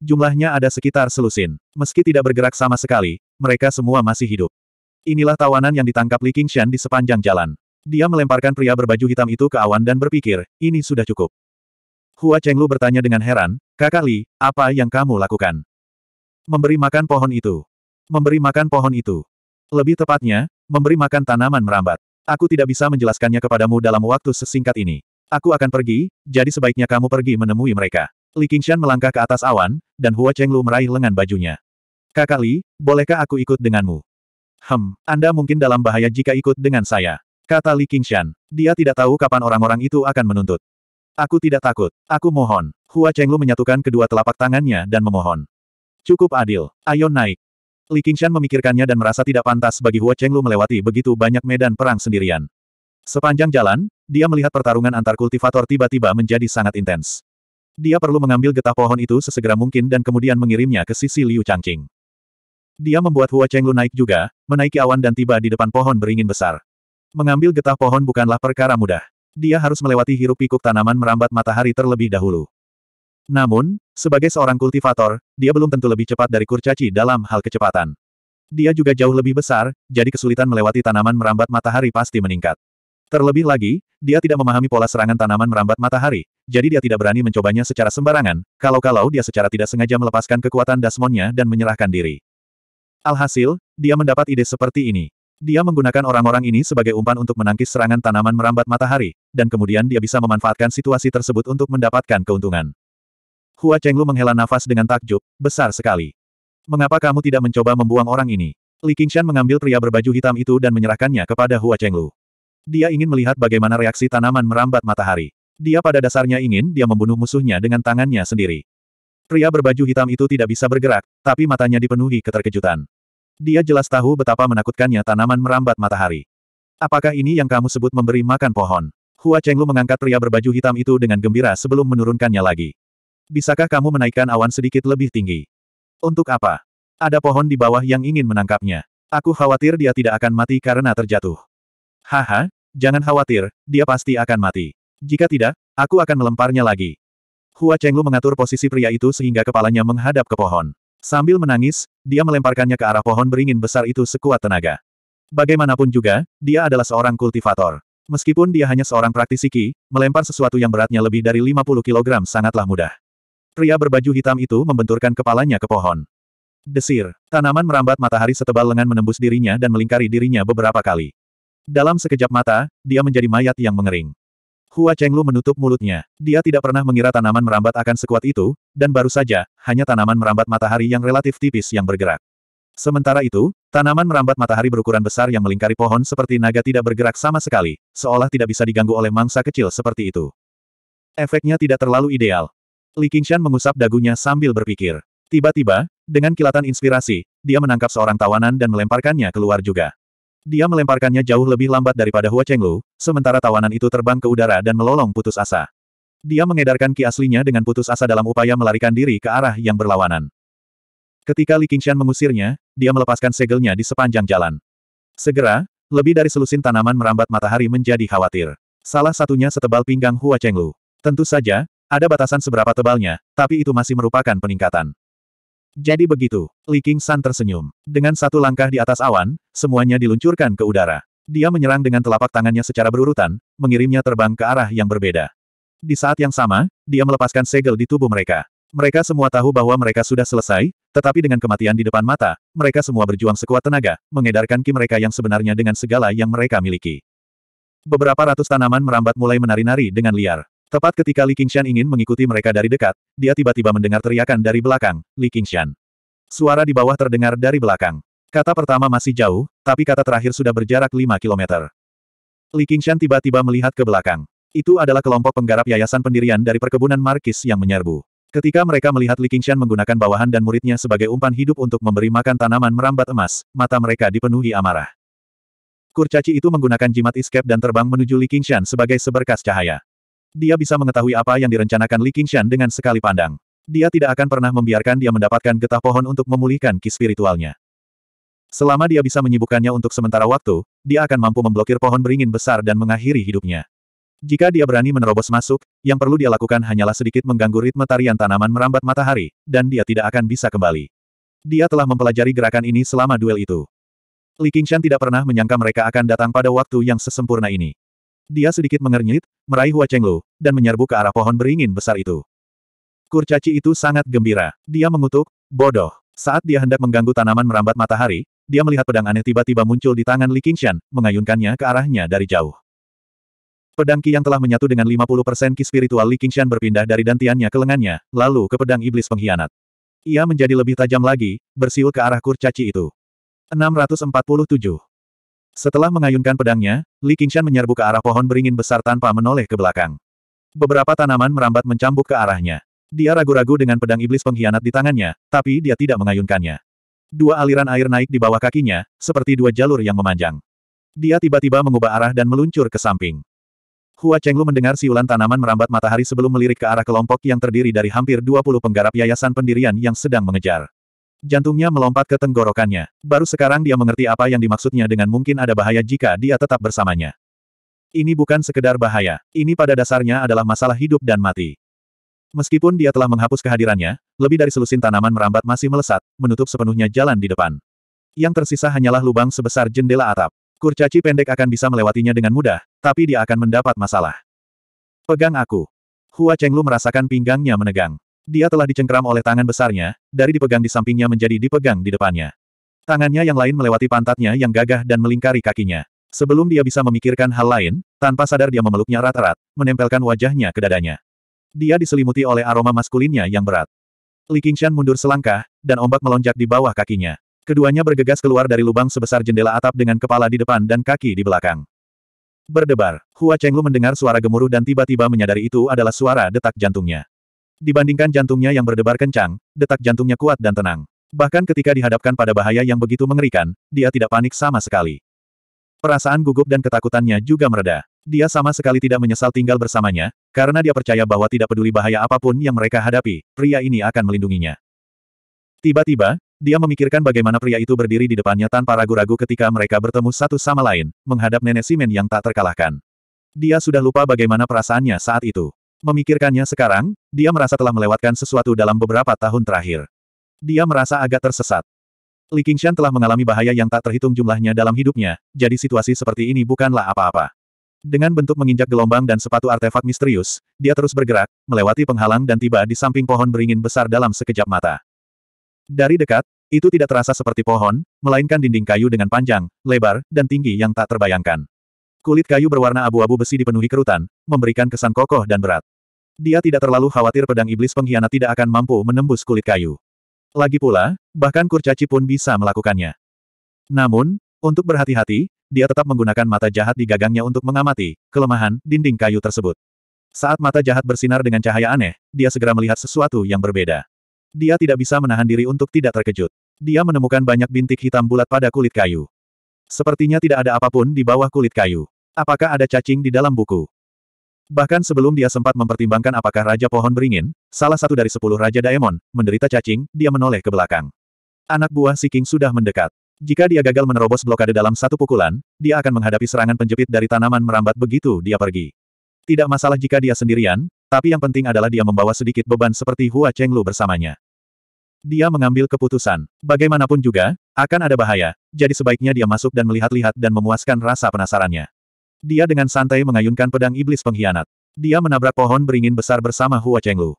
Jumlahnya ada sekitar selusin. Meski tidak bergerak sama sekali, mereka semua masih hidup. Inilah tawanan yang ditangkap Li Qingshan di sepanjang jalan. Dia melemparkan pria berbaju hitam itu ke awan dan berpikir, ini sudah cukup. Hua Chenglu bertanya dengan heran, Kakak Li, apa yang kamu lakukan? Memberi makan pohon itu. Memberi makan pohon itu. Lebih tepatnya, memberi makan tanaman merambat. Aku tidak bisa menjelaskannya kepadamu dalam waktu sesingkat ini. Aku akan pergi, jadi sebaiknya kamu pergi menemui mereka. Li Qingshan melangkah ke atas awan, dan Hua Chenglu meraih lengan bajunya. Kakak Li, bolehkah aku ikut denganmu? Hem, Anda mungkin dalam bahaya jika ikut dengan saya. Kata Li Qingshan. Dia tidak tahu kapan orang-orang itu akan menuntut. Aku tidak takut. Aku mohon. Hua Chenglu menyatukan kedua telapak tangannya dan memohon. Cukup adil. Ayo naik. Li Qingshan memikirkannya dan merasa tidak pantas bagi Hua Chenglu melewati begitu banyak medan perang sendirian. Sepanjang jalan, dia melihat pertarungan antar kultivator tiba-tiba menjadi sangat intens. Dia perlu mengambil getah pohon itu sesegera mungkin dan kemudian mengirimnya ke sisi Liu Changqing. Dia membuat Hua Chenglu naik juga, menaiki awan dan tiba di depan pohon beringin besar. Mengambil getah pohon bukanlah perkara mudah dia harus melewati hirup pikuk tanaman merambat matahari terlebih dahulu. Namun, sebagai seorang kultivator, dia belum tentu lebih cepat dari kurcaci dalam hal kecepatan. Dia juga jauh lebih besar, jadi kesulitan melewati tanaman merambat matahari pasti meningkat. Terlebih lagi, dia tidak memahami pola serangan tanaman merambat matahari, jadi dia tidak berani mencobanya secara sembarangan, kalau-kalau dia secara tidak sengaja melepaskan kekuatan dasmonnya dan menyerahkan diri. Alhasil, dia mendapat ide seperti ini. Dia menggunakan orang-orang ini sebagai umpan untuk menangkis serangan tanaman merambat matahari, dan kemudian dia bisa memanfaatkan situasi tersebut untuk mendapatkan keuntungan. Hua Chenglu menghela nafas dengan takjub, besar sekali. Mengapa kamu tidak mencoba membuang orang ini? Li Qingshan mengambil pria berbaju hitam itu dan menyerahkannya kepada Hua Chenglu. Dia ingin melihat bagaimana reaksi tanaman merambat matahari. Dia pada dasarnya ingin dia membunuh musuhnya dengan tangannya sendiri. Pria berbaju hitam itu tidak bisa bergerak, tapi matanya dipenuhi keterkejutan. Dia jelas tahu betapa menakutkannya tanaman merambat matahari. Apakah ini yang kamu sebut memberi makan pohon? Hua Chenglu mengangkat pria berbaju hitam itu dengan gembira sebelum menurunkannya lagi. Bisakah kamu menaikkan awan sedikit lebih tinggi? Untuk apa? Ada pohon di bawah yang ingin menangkapnya. Aku khawatir dia tidak akan mati karena terjatuh. Haha, jangan khawatir, dia pasti akan mati. Jika tidak, aku akan melemparnya lagi. Hua Chenglu mengatur posisi pria itu sehingga kepalanya menghadap ke pohon. Sambil menangis, dia melemparkannya ke arah pohon beringin besar itu sekuat tenaga. Bagaimanapun juga, dia adalah seorang kultivator. Meskipun dia hanya seorang praktisi Ki, melempar sesuatu yang beratnya lebih dari 50 kg sangatlah mudah. Pria berbaju hitam itu membenturkan kepalanya ke pohon. Desir, tanaman merambat matahari setebal lengan menembus dirinya dan melingkari dirinya beberapa kali. Dalam sekejap mata, dia menjadi mayat yang mengering. Hua Chenglu menutup mulutnya. Dia tidak pernah mengira tanaman merambat akan sekuat itu, dan baru saja, hanya tanaman merambat matahari yang relatif tipis yang bergerak. Sementara itu, tanaman merambat matahari berukuran besar yang melingkari pohon seperti naga tidak bergerak sama sekali, seolah tidak bisa diganggu oleh mangsa kecil seperti itu. Efeknya tidak terlalu ideal. Li Qingshan mengusap dagunya sambil berpikir. Tiba-tiba, dengan kilatan inspirasi, dia menangkap seorang tawanan dan melemparkannya keluar juga. Dia melemparkannya jauh lebih lambat daripada Hua Chenglu, sementara tawanan itu terbang ke udara dan melolong putus asa. Dia mengedarkan ki aslinya dengan putus asa dalam upaya melarikan diri ke arah yang berlawanan. Ketika Li Qingshan mengusirnya, dia melepaskan segelnya di sepanjang jalan. Segera, lebih dari selusin tanaman merambat matahari menjadi khawatir. Salah satunya setebal pinggang Hua Chenglu. Tentu saja, ada batasan seberapa tebalnya, tapi itu masih merupakan peningkatan. Jadi begitu, Li King San tersenyum. Dengan satu langkah di atas awan, semuanya diluncurkan ke udara. Dia menyerang dengan telapak tangannya secara berurutan, mengirimnya terbang ke arah yang berbeda. Di saat yang sama, dia melepaskan segel di tubuh mereka. Mereka semua tahu bahwa mereka sudah selesai, tetapi dengan kematian di depan mata, mereka semua berjuang sekuat tenaga, mengedarkan ki mereka yang sebenarnya dengan segala yang mereka miliki. Beberapa ratus tanaman merambat mulai menari-nari dengan liar. Tepat ketika Li Qingshan ingin mengikuti mereka dari dekat, dia tiba-tiba mendengar teriakan dari belakang, Li Qingshan. Suara di bawah terdengar dari belakang. Kata pertama masih jauh, tapi kata terakhir sudah berjarak 5 kilometer. Li Qingshan tiba-tiba melihat ke belakang. Itu adalah kelompok penggarap yayasan pendirian dari perkebunan Markis yang menyerbu. Ketika mereka melihat Li Qingshan menggunakan bawahan dan muridnya sebagai umpan hidup untuk memberi makan tanaman merambat emas, mata mereka dipenuhi amarah. Kurcaci itu menggunakan jimat iskep dan terbang menuju Li Qingshan sebagai seberkas cahaya. Dia bisa mengetahui apa yang direncanakan Li Qingshan dengan sekali pandang. Dia tidak akan pernah membiarkan dia mendapatkan getah pohon untuk memulihkan ki spiritualnya. Selama dia bisa menyibukkannya untuk sementara waktu, dia akan mampu memblokir pohon beringin besar dan mengakhiri hidupnya. Jika dia berani menerobos masuk, yang perlu dia lakukan hanyalah sedikit mengganggu ritme tarian tanaman merambat matahari, dan dia tidak akan bisa kembali. Dia telah mempelajari gerakan ini selama duel itu. Li Qingshan tidak pernah menyangka mereka akan datang pada waktu yang sesempurna ini. Dia sedikit mengernyit, meraih Hua Chenglu, dan menyerbu ke arah pohon beringin besar itu. Kurcaci itu sangat gembira. Dia mengutuk, bodoh. Saat dia hendak mengganggu tanaman merambat matahari, dia melihat pedang aneh tiba-tiba muncul di tangan Li Qingshan, mengayunkannya ke arahnya dari jauh. Pedang ki yang telah menyatu dengan 50% Qi spiritual Li Qingshan berpindah dari dantiannya ke lengannya, lalu ke pedang iblis pengkhianat. Ia menjadi lebih tajam lagi, bersiul ke arah kurcaci itu. 647. Setelah mengayunkan pedangnya, Li Qingshan menyerbu ke arah pohon beringin besar tanpa menoleh ke belakang. Beberapa tanaman merambat mencambuk ke arahnya. Dia ragu-ragu dengan pedang iblis pengkhianat di tangannya, tapi dia tidak mengayunkannya. Dua aliran air naik di bawah kakinya, seperti dua jalur yang memanjang. Dia tiba-tiba mengubah arah dan meluncur ke samping. Hua Chenglu mendengar siulan tanaman merambat matahari sebelum melirik ke arah kelompok yang terdiri dari hampir 20 penggarap yayasan pendirian yang sedang mengejar. Jantungnya melompat ke tenggorokannya. Baru sekarang dia mengerti apa yang dimaksudnya dengan mungkin ada bahaya jika dia tetap bersamanya. Ini bukan sekedar bahaya, ini pada dasarnya adalah masalah hidup dan mati. Meskipun dia telah menghapus kehadirannya, lebih dari selusin tanaman merambat masih melesat, menutup sepenuhnya jalan di depan. Yang tersisa hanyalah lubang sebesar jendela atap. Kurcaci pendek akan bisa melewatinya dengan mudah, tapi dia akan mendapat masalah. Pegang aku. Hua Chenglu merasakan pinggangnya menegang. Dia telah dicengkram oleh tangan besarnya, dari dipegang di sampingnya menjadi dipegang di depannya. Tangannya yang lain melewati pantatnya yang gagah dan melingkari kakinya. Sebelum dia bisa memikirkan hal lain, tanpa sadar dia memeluknya rata-rat, menempelkan wajahnya ke dadanya. Dia diselimuti oleh aroma maskulinnya yang berat. Li Qingshan mundur selangkah, dan ombak melonjak di bawah kakinya. Keduanya bergegas keluar dari lubang sebesar jendela atap dengan kepala di depan dan kaki di belakang. Berdebar, Hua Chenglu mendengar suara gemuruh dan tiba-tiba menyadari itu adalah suara detak jantungnya. Dibandingkan jantungnya yang berdebar kencang, detak jantungnya kuat dan tenang. Bahkan ketika dihadapkan pada bahaya yang begitu mengerikan, dia tidak panik sama sekali. Perasaan gugup dan ketakutannya juga mereda. Dia sama sekali tidak menyesal tinggal bersamanya, karena dia percaya bahwa tidak peduli bahaya apapun yang mereka hadapi, pria ini akan melindunginya. Tiba-tiba, dia memikirkan bagaimana pria itu berdiri di depannya tanpa ragu-ragu ketika mereka bertemu satu sama lain, menghadap nenek Simen yang tak terkalahkan. Dia sudah lupa bagaimana perasaannya saat itu. Memikirkannya sekarang, dia merasa telah melewatkan sesuatu dalam beberapa tahun terakhir. Dia merasa agak tersesat. Li Qingshan telah mengalami bahaya yang tak terhitung jumlahnya dalam hidupnya, jadi situasi seperti ini bukanlah apa-apa. Dengan bentuk menginjak gelombang dan sepatu artefak misterius, dia terus bergerak, melewati penghalang dan tiba di samping pohon beringin besar dalam sekejap mata. Dari dekat, itu tidak terasa seperti pohon, melainkan dinding kayu dengan panjang, lebar, dan tinggi yang tak terbayangkan. Kulit kayu berwarna abu-abu besi dipenuhi kerutan, memberikan kesan kokoh dan berat. Dia tidak terlalu khawatir pedang iblis pengkhianat tidak akan mampu menembus kulit kayu. Lagi pula, bahkan kurcaci pun bisa melakukannya. Namun, untuk berhati-hati, dia tetap menggunakan mata jahat di gagangnya untuk mengamati kelemahan dinding kayu tersebut. Saat mata jahat bersinar dengan cahaya aneh, dia segera melihat sesuatu yang berbeda. Dia tidak bisa menahan diri untuk tidak terkejut. Dia menemukan banyak bintik hitam bulat pada kulit kayu. Sepertinya tidak ada apapun di bawah kulit kayu. Apakah ada cacing di dalam buku? Bahkan sebelum dia sempat mempertimbangkan apakah Raja Pohon Beringin, salah satu dari sepuluh Raja Daemon, menderita cacing, dia menoleh ke belakang. Anak buah Si King sudah mendekat. Jika dia gagal menerobos blokade dalam satu pukulan, dia akan menghadapi serangan penjepit dari tanaman merambat begitu dia pergi. Tidak masalah jika dia sendirian, tapi yang penting adalah dia membawa sedikit beban seperti Hua Chenglu bersamanya. Dia mengambil keputusan. Bagaimanapun juga, akan ada bahaya, jadi sebaiknya dia masuk dan melihat-lihat dan memuaskan rasa penasarannya. Dia dengan santai mengayunkan pedang iblis pengkhianat. Dia menabrak pohon beringin besar bersama Hua Chenglu.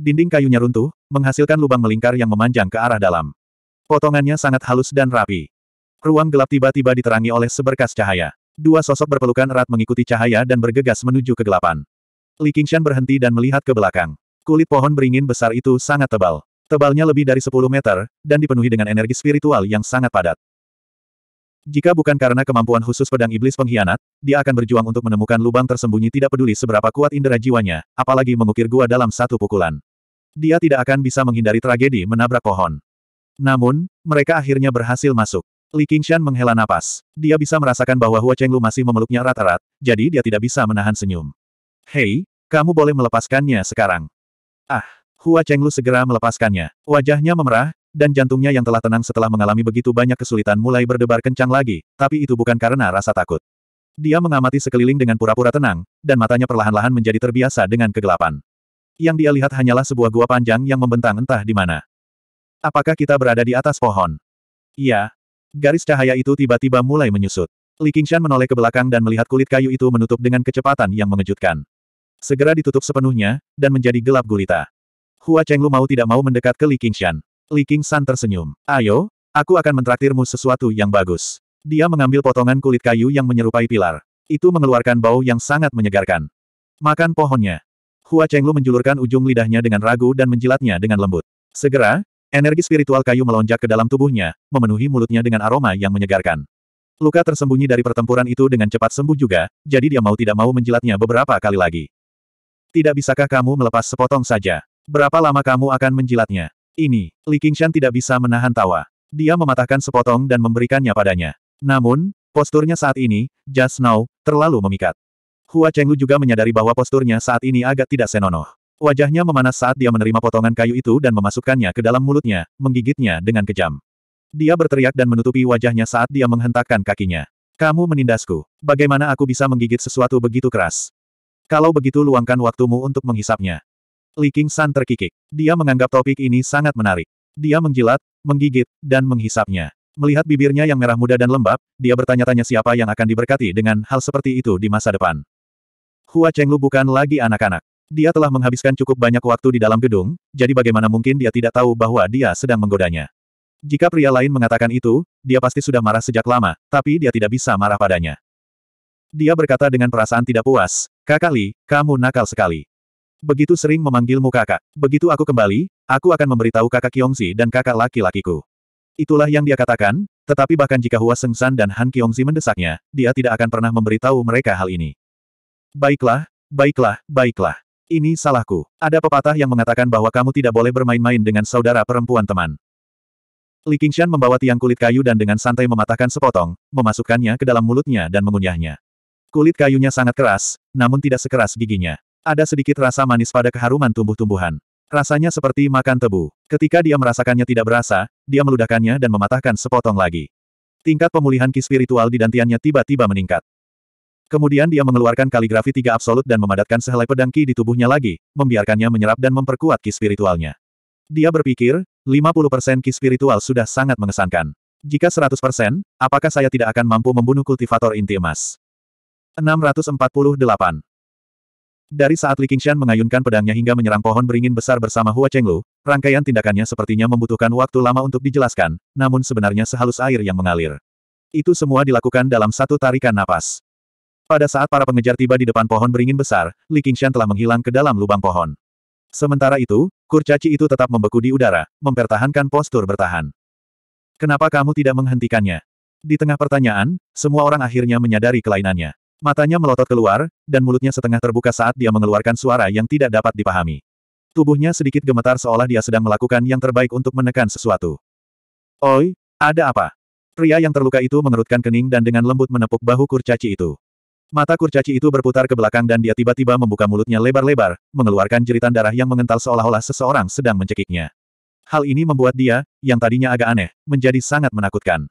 Dinding kayunya runtuh, menghasilkan lubang melingkar yang memanjang ke arah dalam. Potongannya sangat halus dan rapi. Ruang gelap tiba-tiba diterangi oleh seberkas cahaya. Dua sosok berpelukan erat mengikuti cahaya dan bergegas menuju kegelapan. Li Qingshan berhenti dan melihat ke belakang. Kulit pohon beringin besar itu sangat tebal. Tebalnya lebih dari 10 meter, dan dipenuhi dengan energi spiritual yang sangat padat. Jika bukan karena kemampuan khusus pedang iblis pengkhianat, dia akan berjuang untuk menemukan lubang tersembunyi tidak peduli seberapa kuat indera jiwanya, apalagi mengukir gua dalam satu pukulan. Dia tidak akan bisa menghindari tragedi menabrak pohon. Namun, mereka akhirnya berhasil masuk. Li Qingshan menghela napas. Dia bisa merasakan bahwa Hua Chenglu masih memeluknya erat-erat, jadi dia tidak bisa menahan senyum. Hei, kamu boleh melepaskannya sekarang. Ah, Hua Chenglu segera melepaskannya. Wajahnya memerah, dan jantungnya yang telah tenang setelah mengalami begitu banyak kesulitan mulai berdebar kencang lagi, tapi itu bukan karena rasa takut. Dia mengamati sekeliling dengan pura-pura tenang, dan matanya perlahan-lahan menjadi terbiasa dengan kegelapan. Yang dia lihat hanyalah sebuah gua panjang yang membentang entah di mana. Apakah kita berada di atas pohon? Iya. Garis cahaya itu tiba-tiba mulai menyusut. Li Qingshan menoleh ke belakang dan melihat kulit kayu itu menutup dengan kecepatan yang mengejutkan. Segera ditutup sepenuhnya, dan menjadi gelap gulita. Hua Chenglu mau tidak mau mendekat ke Li Qingshan. Li San tersenyum. Ayo, aku akan mentraktirmu sesuatu yang bagus. Dia mengambil potongan kulit kayu yang menyerupai pilar. Itu mengeluarkan bau yang sangat menyegarkan. Makan pohonnya. Hua Chenglu menjulurkan ujung lidahnya dengan ragu dan menjilatnya dengan lembut. Segera, energi spiritual kayu melonjak ke dalam tubuhnya, memenuhi mulutnya dengan aroma yang menyegarkan. Luka tersembunyi dari pertempuran itu dengan cepat sembuh juga, jadi dia mau tidak mau menjilatnya beberapa kali lagi. Tidak bisakah kamu melepas sepotong saja? Berapa lama kamu akan menjilatnya? Ini, Li Qingshan tidak bisa menahan tawa. Dia mematahkan sepotong dan memberikannya padanya. Namun, posturnya saat ini, just now, terlalu memikat. Hua Chenglu juga menyadari bahwa posturnya saat ini agak tidak senonoh. Wajahnya memanas saat dia menerima potongan kayu itu dan memasukkannya ke dalam mulutnya, menggigitnya dengan kejam. Dia berteriak dan menutupi wajahnya saat dia menghentakkan kakinya. Kamu menindasku. Bagaimana aku bisa menggigit sesuatu begitu keras? Kalau begitu luangkan waktumu untuk menghisapnya. Li King San terkikik. Dia menganggap topik ini sangat menarik. Dia menjilat, menggigit, dan menghisapnya. Melihat bibirnya yang merah muda dan lembab, dia bertanya-tanya siapa yang akan diberkati dengan hal seperti itu di masa depan. Hua Cheng Lu bukan lagi anak-anak. Dia telah menghabiskan cukup banyak waktu di dalam gedung, jadi bagaimana mungkin dia tidak tahu bahwa dia sedang menggodanya. Jika pria lain mengatakan itu, dia pasti sudah marah sejak lama, tapi dia tidak bisa marah padanya. Dia berkata dengan perasaan tidak puas, Kakali, kamu nakal sekali. Begitu sering memanggilmu kakak. Begitu aku kembali, aku akan memberitahu kakak Kyongzi dan kakak laki-lakiku. Itulah yang dia katakan, tetapi bahkan jika Hua Sengsan dan Han Kyongzi mendesaknya, dia tidak akan pernah memberitahu mereka hal ini. Baiklah, baiklah, baiklah. Ini salahku. Ada pepatah yang mengatakan bahwa kamu tidak boleh bermain-main dengan saudara perempuan teman. Li Qingshan membawa tiang kulit kayu dan dengan santai mematahkan sepotong, memasukkannya ke dalam mulutnya dan mengunyahnya. Kulit kayunya sangat keras, namun tidak sekeras giginya. Ada sedikit rasa manis pada keharuman tumbuh-tumbuhan. Rasanya seperti makan tebu. Ketika dia merasakannya tidak berasa, dia meludahkannya dan mematahkan sepotong lagi. Tingkat pemulihan ki spiritual di dantiannya tiba-tiba meningkat. Kemudian dia mengeluarkan kaligrafi tiga absolut dan memadatkan sehelai pedang ki di tubuhnya lagi, membiarkannya menyerap dan memperkuat ki spiritualnya. Dia berpikir, 50% ki spiritual sudah sangat mengesankan. Jika 100%, apakah saya tidak akan mampu membunuh kultivator inti emas? 648. Dari saat Li Qingshan mengayunkan pedangnya hingga menyerang pohon beringin besar bersama Hua Chenglu, rangkaian tindakannya sepertinya membutuhkan waktu lama untuk dijelaskan, namun sebenarnya sehalus air yang mengalir. Itu semua dilakukan dalam satu tarikan napas. Pada saat para pengejar tiba di depan pohon beringin besar, Li Qingshan telah menghilang ke dalam lubang pohon. Sementara itu, kurcaci itu tetap membeku di udara, mempertahankan postur bertahan. Kenapa kamu tidak menghentikannya? Di tengah pertanyaan, semua orang akhirnya menyadari kelainannya. Matanya melotot keluar, dan mulutnya setengah terbuka saat dia mengeluarkan suara yang tidak dapat dipahami. Tubuhnya sedikit gemetar seolah dia sedang melakukan yang terbaik untuk menekan sesuatu. Oi, ada apa? Pria yang terluka itu mengerutkan kening dan dengan lembut menepuk bahu kurcaci itu. Mata kurcaci itu berputar ke belakang dan dia tiba-tiba membuka mulutnya lebar-lebar, mengeluarkan jeritan darah yang mengental seolah-olah seseorang sedang mencekiknya. Hal ini membuat dia, yang tadinya agak aneh, menjadi sangat menakutkan.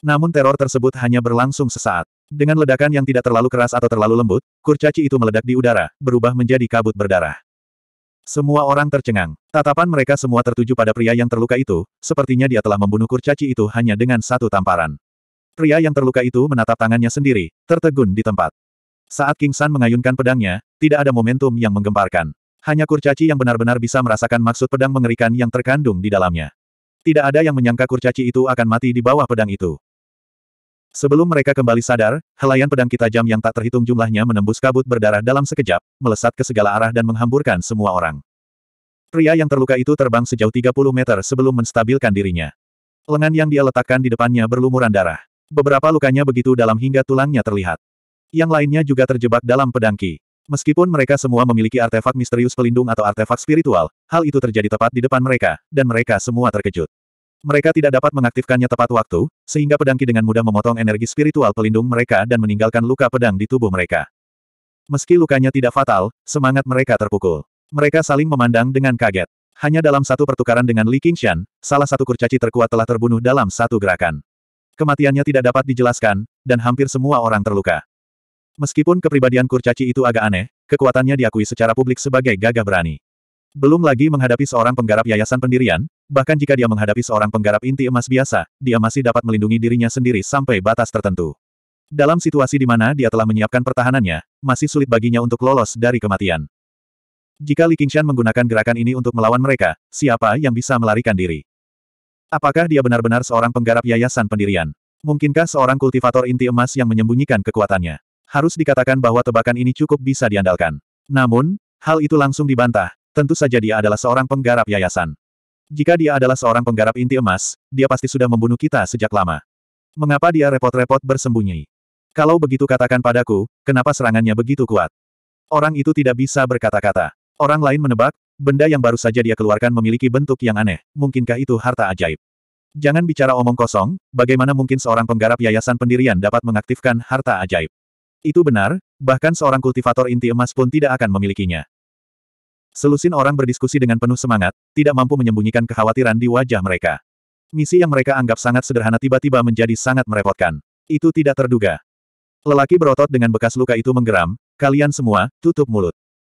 Namun teror tersebut hanya berlangsung sesaat. Dengan ledakan yang tidak terlalu keras atau terlalu lembut, kurcaci itu meledak di udara, berubah menjadi kabut berdarah. Semua orang tercengang. Tatapan mereka semua tertuju pada pria yang terluka itu, sepertinya dia telah membunuh kurcaci itu hanya dengan satu tamparan. Pria yang terluka itu menatap tangannya sendiri, tertegun di tempat. Saat King San mengayunkan pedangnya, tidak ada momentum yang menggemparkan. Hanya kurcaci yang benar-benar bisa merasakan maksud pedang mengerikan yang terkandung di dalamnya. Tidak ada yang menyangka kurcaci itu akan mati di bawah pedang itu. Sebelum mereka kembali sadar, helaian pedang kita jam yang tak terhitung jumlahnya menembus kabut berdarah dalam sekejap, melesat ke segala arah dan menghamburkan semua orang. Pria yang terluka itu terbang sejauh 30 meter sebelum menstabilkan dirinya. Lengan yang dia letakkan di depannya berlumuran darah. Beberapa lukanya begitu dalam hingga tulangnya terlihat. Yang lainnya juga terjebak dalam pedangki. Meskipun mereka semua memiliki artefak misterius pelindung atau artefak spiritual, hal itu terjadi tepat di depan mereka, dan mereka semua terkejut. Mereka tidak dapat mengaktifkannya tepat waktu, sehingga pedangki dengan mudah memotong energi spiritual pelindung mereka dan meninggalkan luka pedang di tubuh mereka. Meski lukanya tidak fatal, semangat mereka terpukul. Mereka saling memandang dengan kaget. Hanya dalam satu pertukaran dengan Li Qingshan, salah satu kurcaci terkuat telah terbunuh dalam satu gerakan. Kematiannya tidak dapat dijelaskan, dan hampir semua orang terluka. Meskipun kepribadian kurcaci itu agak aneh, kekuatannya diakui secara publik sebagai gagah berani. Belum lagi menghadapi seorang penggarap yayasan pendirian, bahkan jika dia menghadapi seorang penggarap inti emas biasa, dia masih dapat melindungi dirinya sendiri sampai batas tertentu. Dalam situasi di mana dia telah menyiapkan pertahanannya, masih sulit baginya untuk lolos dari kematian. Jika Li Qingshan menggunakan gerakan ini untuk melawan mereka, siapa yang bisa melarikan diri? Apakah dia benar-benar seorang penggarap yayasan pendirian? Mungkinkah seorang kultivator inti emas yang menyembunyikan kekuatannya? Harus dikatakan bahwa tebakan ini cukup bisa diandalkan. Namun, hal itu langsung dibantah, Tentu saja dia adalah seorang penggarap yayasan. Jika dia adalah seorang penggarap inti emas, dia pasti sudah membunuh kita sejak lama. Mengapa dia repot-repot bersembunyi? Kalau begitu katakan padaku, kenapa serangannya begitu kuat? Orang itu tidak bisa berkata-kata. Orang lain menebak, benda yang baru saja dia keluarkan memiliki bentuk yang aneh, mungkinkah itu harta ajaib? Jangan bicara omong kosong, bagaimana mungkin seorang penggarap yayasan pendirian dapat mengaktifkan harta ajaib? Itu benar, bahkan seorang kultivator inti emas pun tidak akan memilikinya. Selusin orang berdiskusi dengan penuh semangat, tidak mampu menyembunyikan kekhawatiran di wajah mereka. Misi yang mereka anggap sangat sederhana tiba-tiba menjadi sangat merepotkan. Itu tidak terduga. Lelaki berotot dengan bekas luka itu menggeram, kalian semua, tutup mulut.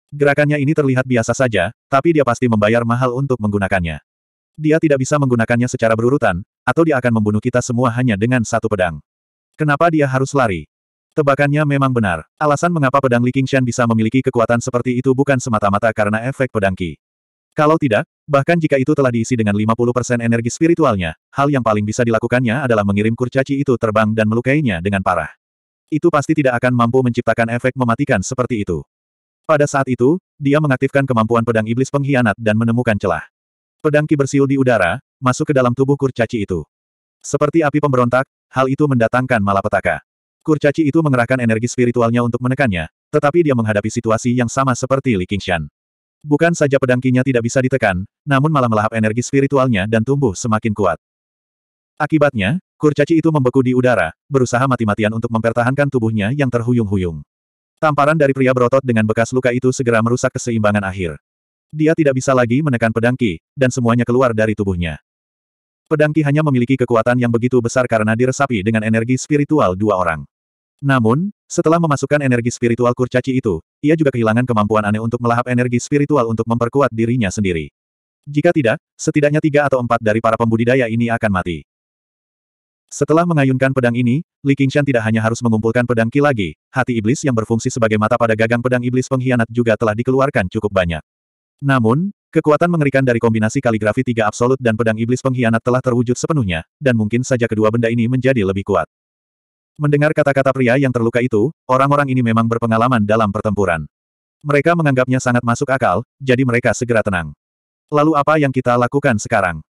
Gerakannya ini terlihat biasa saja, tapi dia pasti membayar mahal untuk menggunakannya. Dia tidak bisa menggunakannya secara berurutan, atau dia akan membunuh kita semua hanya dengan satu pedang. Kenapa dia harus lari? Tebakannya memang benar. Alasan mengapa pedang Li Qingshan bisa memiliki kekuatan seperti itu bukan semata-mata karena efek pedang Qi. Kalau tidak, bahkan jika itu telah diisi dengan 50% energi spiritualnya, hal yang paling bisa dilakukannya adalah mengirim kurcaci itu terbang dan melukainya dengan parah. Itu pasti tidak akan mampu menciptakan efek mematikan seperti itu. Pada saat itu, dia mengaktifkan kemampuan pedang iblis pengkhianat dan menemukan celah. Pedang Qi bersiul di udara, masuk ke dalam tubuh kurcaci itu. Seperti api pemberontak, hal itu mendatangkan malapetaka. Kurcaci itu mengerahkan energi spiritualnya untuk menekannya, tetapi dia menghadapi situasi yang sama seperti Li Qingshan. Bukan saja pedangkinya tidak bisa ditekan, namun malah melahap energi spiritualnya dan tumbuh semakin kuat. Akibatnya, kurcaci itu membeku di udara, berusaha mati-matian untuk mempertahankan tubuhnya yang terhuyung-huyung. Tamparan dari pria berotot dengan bekas luka itu segera merusak keseimbangan akhir. Dia tidak bisa lagi menekan pedangki, dan semuanya keluar dari tubuhnya. Pedangki hanya memiliki kekuatan yang begitu besar karena diresapi dengan energi spiritual dua orang. Namun, setelah memasukkan energi spiritual kurcaci itu, ia juga kehilangan kemampuan aneh untuk melahap energi spiritual untuk memperkuat dirinya sendiri. Jika tidak, setidaknya tiga atau empat dari para pembudidaya ini akan mati. Setelah mengayunkan pedang ini, Li Qingshan tidak hanya harus mengumpulkan pedang Qi lagi, hati iblis yang berfungsi sebagai mata pada gagang pedang iblis pengkhianat juga telah dikeluarkan cukup banyak. Namun, kekuatan mengerikan dari kombinasi kaligrafi tiga absolut dan pedang iblis pengkhianat telah terwujud sepenuhnya, dan mungkin saja kedua benda ini menjadi lebih kuat. Mendengar kata-kata pria yang terluka itu, orang-orang ini memang berpengalaman dalam pertempuran. Mereka menganggapnya sangat masuk akal, jadi mereka segera tenang. Lalu apa yang kita lakukan sekarang?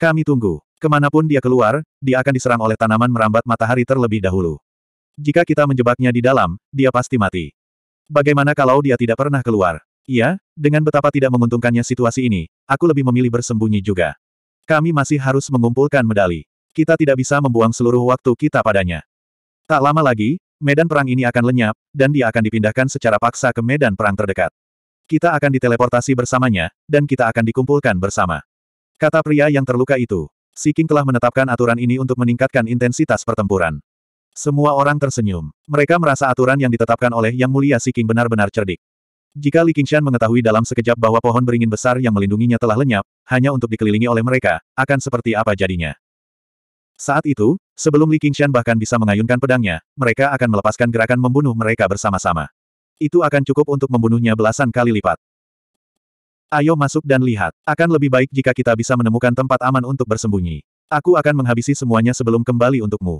Kami tunggu. Kemanapun dia keluar, dia akan diserang oleh tanaman merambat matahari terlebih dahulu. Jika kita menjebaknya di dalam, dia pasti mati. Bagaimana kalau dia tidak pernah keluar? Iya, dengan betapa tidak menguntungkannya situasi ini, aku lebih memilih bersembunyi juga. Kami masih harus mengumpulkan medali. Kita tidak bisa membuang seluruh waktu kita padanya. Tak lama lagi, medan perang ini akan lenyap, dan dia akan dipindahkan secara paksa ke medan perang terdekat. Kita akan diteleportasi bersamanya, dan kita akan dikumpulkan bersama. Kata pria yang terluka itu. Siking telah menetapkan aturan ini untuk meningkatkan intensitas pertempuran. Semua orang tersenyum. Mereka merasa aturan yang ditetapkan oleh Yang Mulia Siking benar-benar cerdik. Jika Li Qingshan mengetahui dalam sekejap bahwa pohon beringin besar yang melindunginya telah lenyap, hanya untuk dikelilingi oleh mereka, akan seperti apa jadinya. Saat itu, sebelum Li Qingshan bahkan bisa mengayunkan pedangnya, mereka akan melepaskan gerakan membunuh mereka bersama-sama. Itu akan cukup untuk membunuhnya belasan kali lipat. Ayo masuk dan lihat. Akan lebih baik jika kita bisa menemukan tempat aman untuk bersembunyi. Aku akan menghabisi semuanya sebelum kembali untukmu.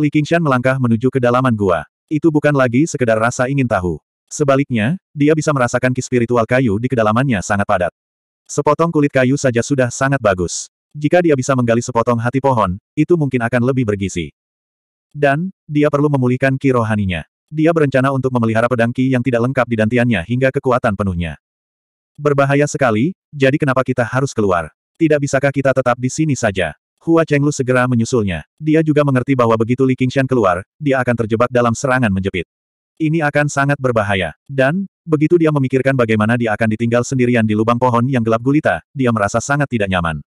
Li Qingshan melangkah menuju kedalaman gua. Itu bukan lagi sekedar rasa ingin tahu. Sebaliknya, dia bisa merasakan ki spiritual kayu di kedalamannya sangat padat. Sepotong kulit kayu saja sudah sangat bagus. Jika dia bisa menggali sepotong hati pohon, itu mungkin akan lebih bergizi. Dan, dia perlu memulihkan ki rohaninya. Dia berencana untuk memelihara pedang ki yang tidak lengkap di dantiannya hingga kekuatan penuhnya. Berbahaya sekali, jadi kenapa kita harus keluar? Tidak bisakah kita tetap di sini saja? Hua Chenglu segera menyusulnya. Dia juga mengerti bahwa begitu Li Qingshan keluar, dia akan terjebak dalam serangan menjepit. Ini akan sangat berbahaya. Dan, begitu dia memikirkan bagaimana dia akan ditinggal sendirian di lubang pohon yang gelap gulita, dia merasa sangat tidak nyaman.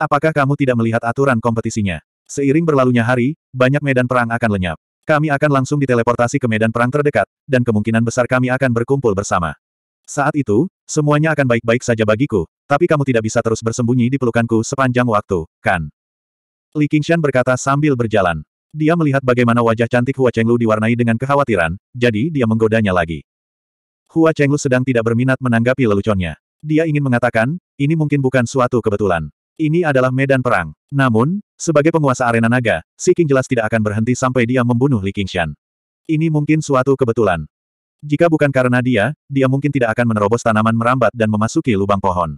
Apakah kamu tidak melihat aturan kompetisinya? Seiring berlalunya hari, banyak medan perang akan lenyap. Kami akan langsung diteleportasi ke medan perang terdekat, dan kemungkinan besar kami akan berkumpul bersama. Saat itu, semuanya akan baik-baik saja bagiku, tapi kamu tidak bisa terus bersembunyi di pelukanku sepanjang waktu, kan? Li Qingshan berkata sambil berjalan. Dia melihat bagaimana wajah cantik Hua Chenglu diwarnai dengan kekhawatiran, jadi dia menggodanya lagi. Hua Chenglu sedang tidak berminat menanggapi leluconnya. Dia ingin mengatakan, ini mungkin bukan suatu kebetulan. Ini adalah medan perang. Namun, sebagai penguasa arena naga, Si King jelas tidak akan berhenti sampai dia membunuh Li Qingshan. Ini mungkin suatu kebetulan. Jika bukan karena dia, dia mungkin tidak akan menerobos tanaman merambat dan memasuki lubang pohon.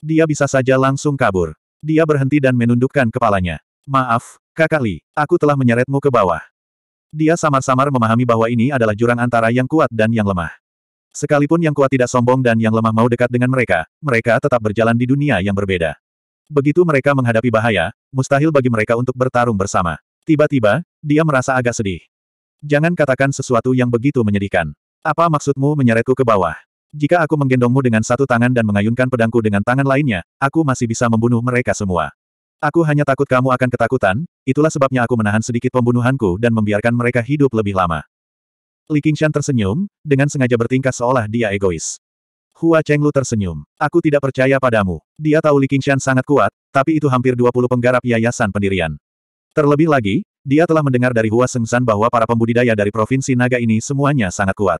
Dia bisa saja langsung kabur. Dia berhenti dan menundukkan kepalanya. Maaf, Kakak Li, aku telah menyeretmu ke bawah. Dia samar-samar memahami bahwa ini adalah jurang antara yang kuat dan yang lemah. Sekalipun yang kuat tidak sombong dan yang lemah mau dekat dengan mereka, mereka tetap berjalan di dunia yang berbeda. Begitu mereka menghadapi bahaya, mustahil bagi mereka untuk bertarung bersama. Tiba-tiba, dia merasa agak sedih. Jangan katakan sesuatu yang begitu menyedihkan. Apa maksudmu menyeretku ke bawah? Jika aku menggendongmu dengan satu tangan dan mengayunkan pedangku dengan tangan lainnya, aku masih bisa membunuh mereka semua. Aku hanya takut kamu akan ketakutan, itulah sebabnya aku menahan sedikit pembunuhanku dan membiarkan mereka hidup lebih lama. Li Qingshan tersenyum, dengan sengaja bertingkah seolah dia egois. Hua Chenglu tersenyum. Aku tidak percaya padamu. Dia tahu Li Qingshan sangat kuat, tapi itu hampir 20 penggarap yayasan pendirian. Terlebih lagi, dia telah mendengar dari Hua Sengsan bahwa para pembudidaya dari provinsi naga ini semuanya sangat kuat.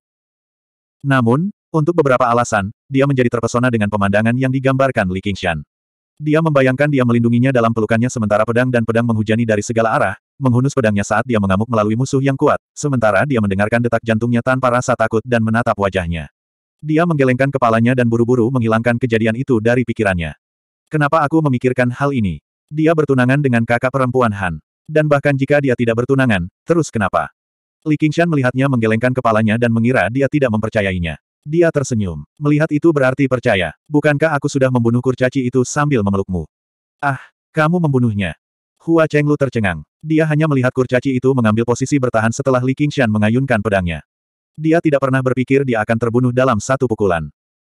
Namun, untuk beberapa alasan, dia menjadi terpesona dengan pemandangan yang digambarkan Li Qingshan. Dia membayangkan dia melindunginya dalam pelukannya sementara pedang dan pedang menghujani dari segala arah, menghunus pedangnya saat dia mengamuk melalui musuh yang kuat, sementara dia mendengarkan detak jantungnya tanpa rasa takut dan menatap wajahnya. Dia menggelengkan kepalanya dan buru-buru menghilangkan kejadian itu dari pikirannya. Kenapa aku memikirkan hal ini? Dia bertunangan dengan kakak perempuan Han. Dan bahkan jika dia tidak bertunangan, terus kenapa? Li Qingshan melihatnya menggelengkan kepalanya dan mengira dia tidak mempercayainya. Dia tersenyum. Melihat itu berarti percaya. Bukankah aku sudah membunuh kurcaci itu sambil memelukmu? Ah, kamu membunuhnya. Hua Chenglu tercengang. Dia hanya melihat kurcaci itu mengambil posisi bertahan setelah Li Qingshan mengayunkan pedangnya. Dia tidak pernah berpikir dia akan terbunuh dalam satu pukulan.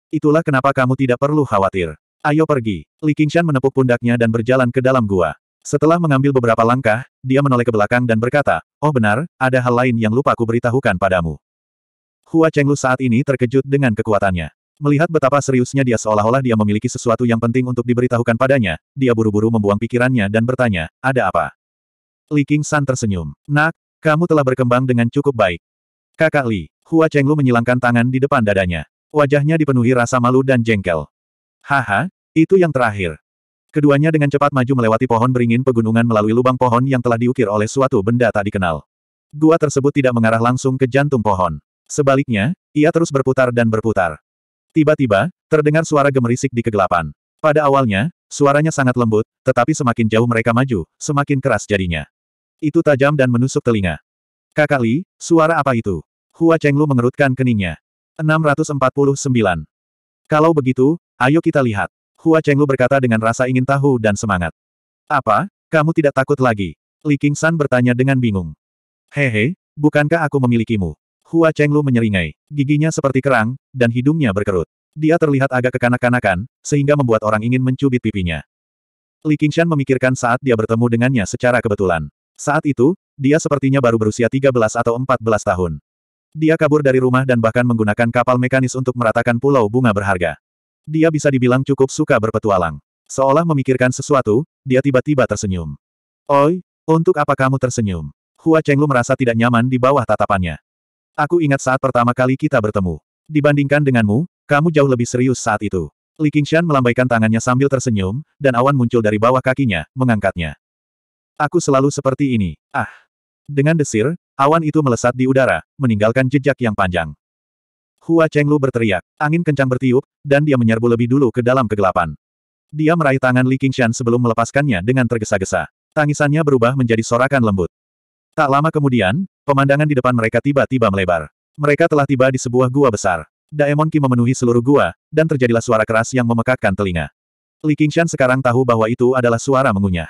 Itulah kenapa kamu tidak perlu khawatir. Ayo pergi. Li Qingshan menepuk pundaknya dan berjalan ke dalam gua. Setelah mengambil beberapa langkah, dia menoleh ke belakang dan berkata, Oh benar, ada hal lain yang lupa ku beritahukan padamu. Hua Chenglu saat ini terkejut dengan kekuatannya. Melihat betapa seriusnya dia seolah-olah dia memiliki sesuatu yang penting untuk diberitahukan padanya, dia buru-buru membuang pikirannya dan bertanya, ada apa? Li Qingshan tersenyum. Nak, kamu telah berkembang dengan cukup baik. Kakak Li, Hua Chenglu menyilangkan tangan di depan dadanya. Wajahnya dipenuhi rasa malu dan jengkel. Haha, itu yang terakhir. Keduanya dengan cepat maju melewati pohon beringin pegunungan melalui lubang pohon yang telah diukir oleh suatu benda tak dikenal. Gua tersebut tidak mengarah langsung ke jantung pohon. Sebaliknya, ia terus berputar dan berputar. Tiba-tiba, terdengar suara gemerisik di kegelapan. Pada awalnya, suaranya sangat lembut, tetapi semakin jauh mereka maju, semakin keras jadinya. Itu tajam dan menusuk telinga. Kakak Li, suara apa itu? Hua Chenglu mengerutkan keningnya. 649. Kalau begitu, ayo kita lihat. Hua Chenglu berkata dengan rasa ingin tahu dan semangat. Apa? Kamu tidak takut lagi? Li Qingshan bertanya dengan bingung. Hehe, bukankah aku memilikimu? Hua Chenglu menyeringai, giginya seperti kerang, dan hidungnya berkerut. Dia terlihat agak kekanak-kanakan, sehingga membuat orang ingin mencubit pipinya. Li Qingshan memikirkan saat dia bertemu dengannya secara kebetulan. Saat itu, dia sepertinya baru berusia 13 atau 14 tahun. Dia kabur dari rumah dan bahkan menggunakan kapal mekanis untuk meratakan pulau bunga berharga. Dia bisa dibilang cukup suka berpetualang. Seolah memikirkan sesuatu, dia tiba-tiba tersenyum. Oi, untuk apa kamu tersenyum? Hua Chenglu merasa tidak nyaman di bawah tatapannya. Aku ingat saat pertama kali kita bertemu. Dibandingkan denganmu, kamu jauh lebih serius saat itu. Li Qingshan melambaikan tangannya sambil tersenyum, dan awan muncul dari bawah kakinya, mengangkatnya. Aku selalu seperti ini. Ah! Dengan desir, Awan itu melesat di udara, meninggalkan jejak yang panjang. Hua Chenglu berteriak, angin kencang bertiup, dan dia menyerbu lebih dulu ke dalam kegelapan. Dia meraih tangan Li Qingshan sebelum melepaskannya dengan tergesa-gesa. Tangisannya berubah menjadi sorakan lembut. Tak lama kemudian, pemandangan di depan mereka tiba-tiba melebar. Mereka telah tiba di sebuah gua besar. Daemon Qi memenuhi seluruh gua, dan terjadilah suara keras yang memekakkan telinga. Li Qingshan sekarang tahu bahwa itu adalah suara mengunyah.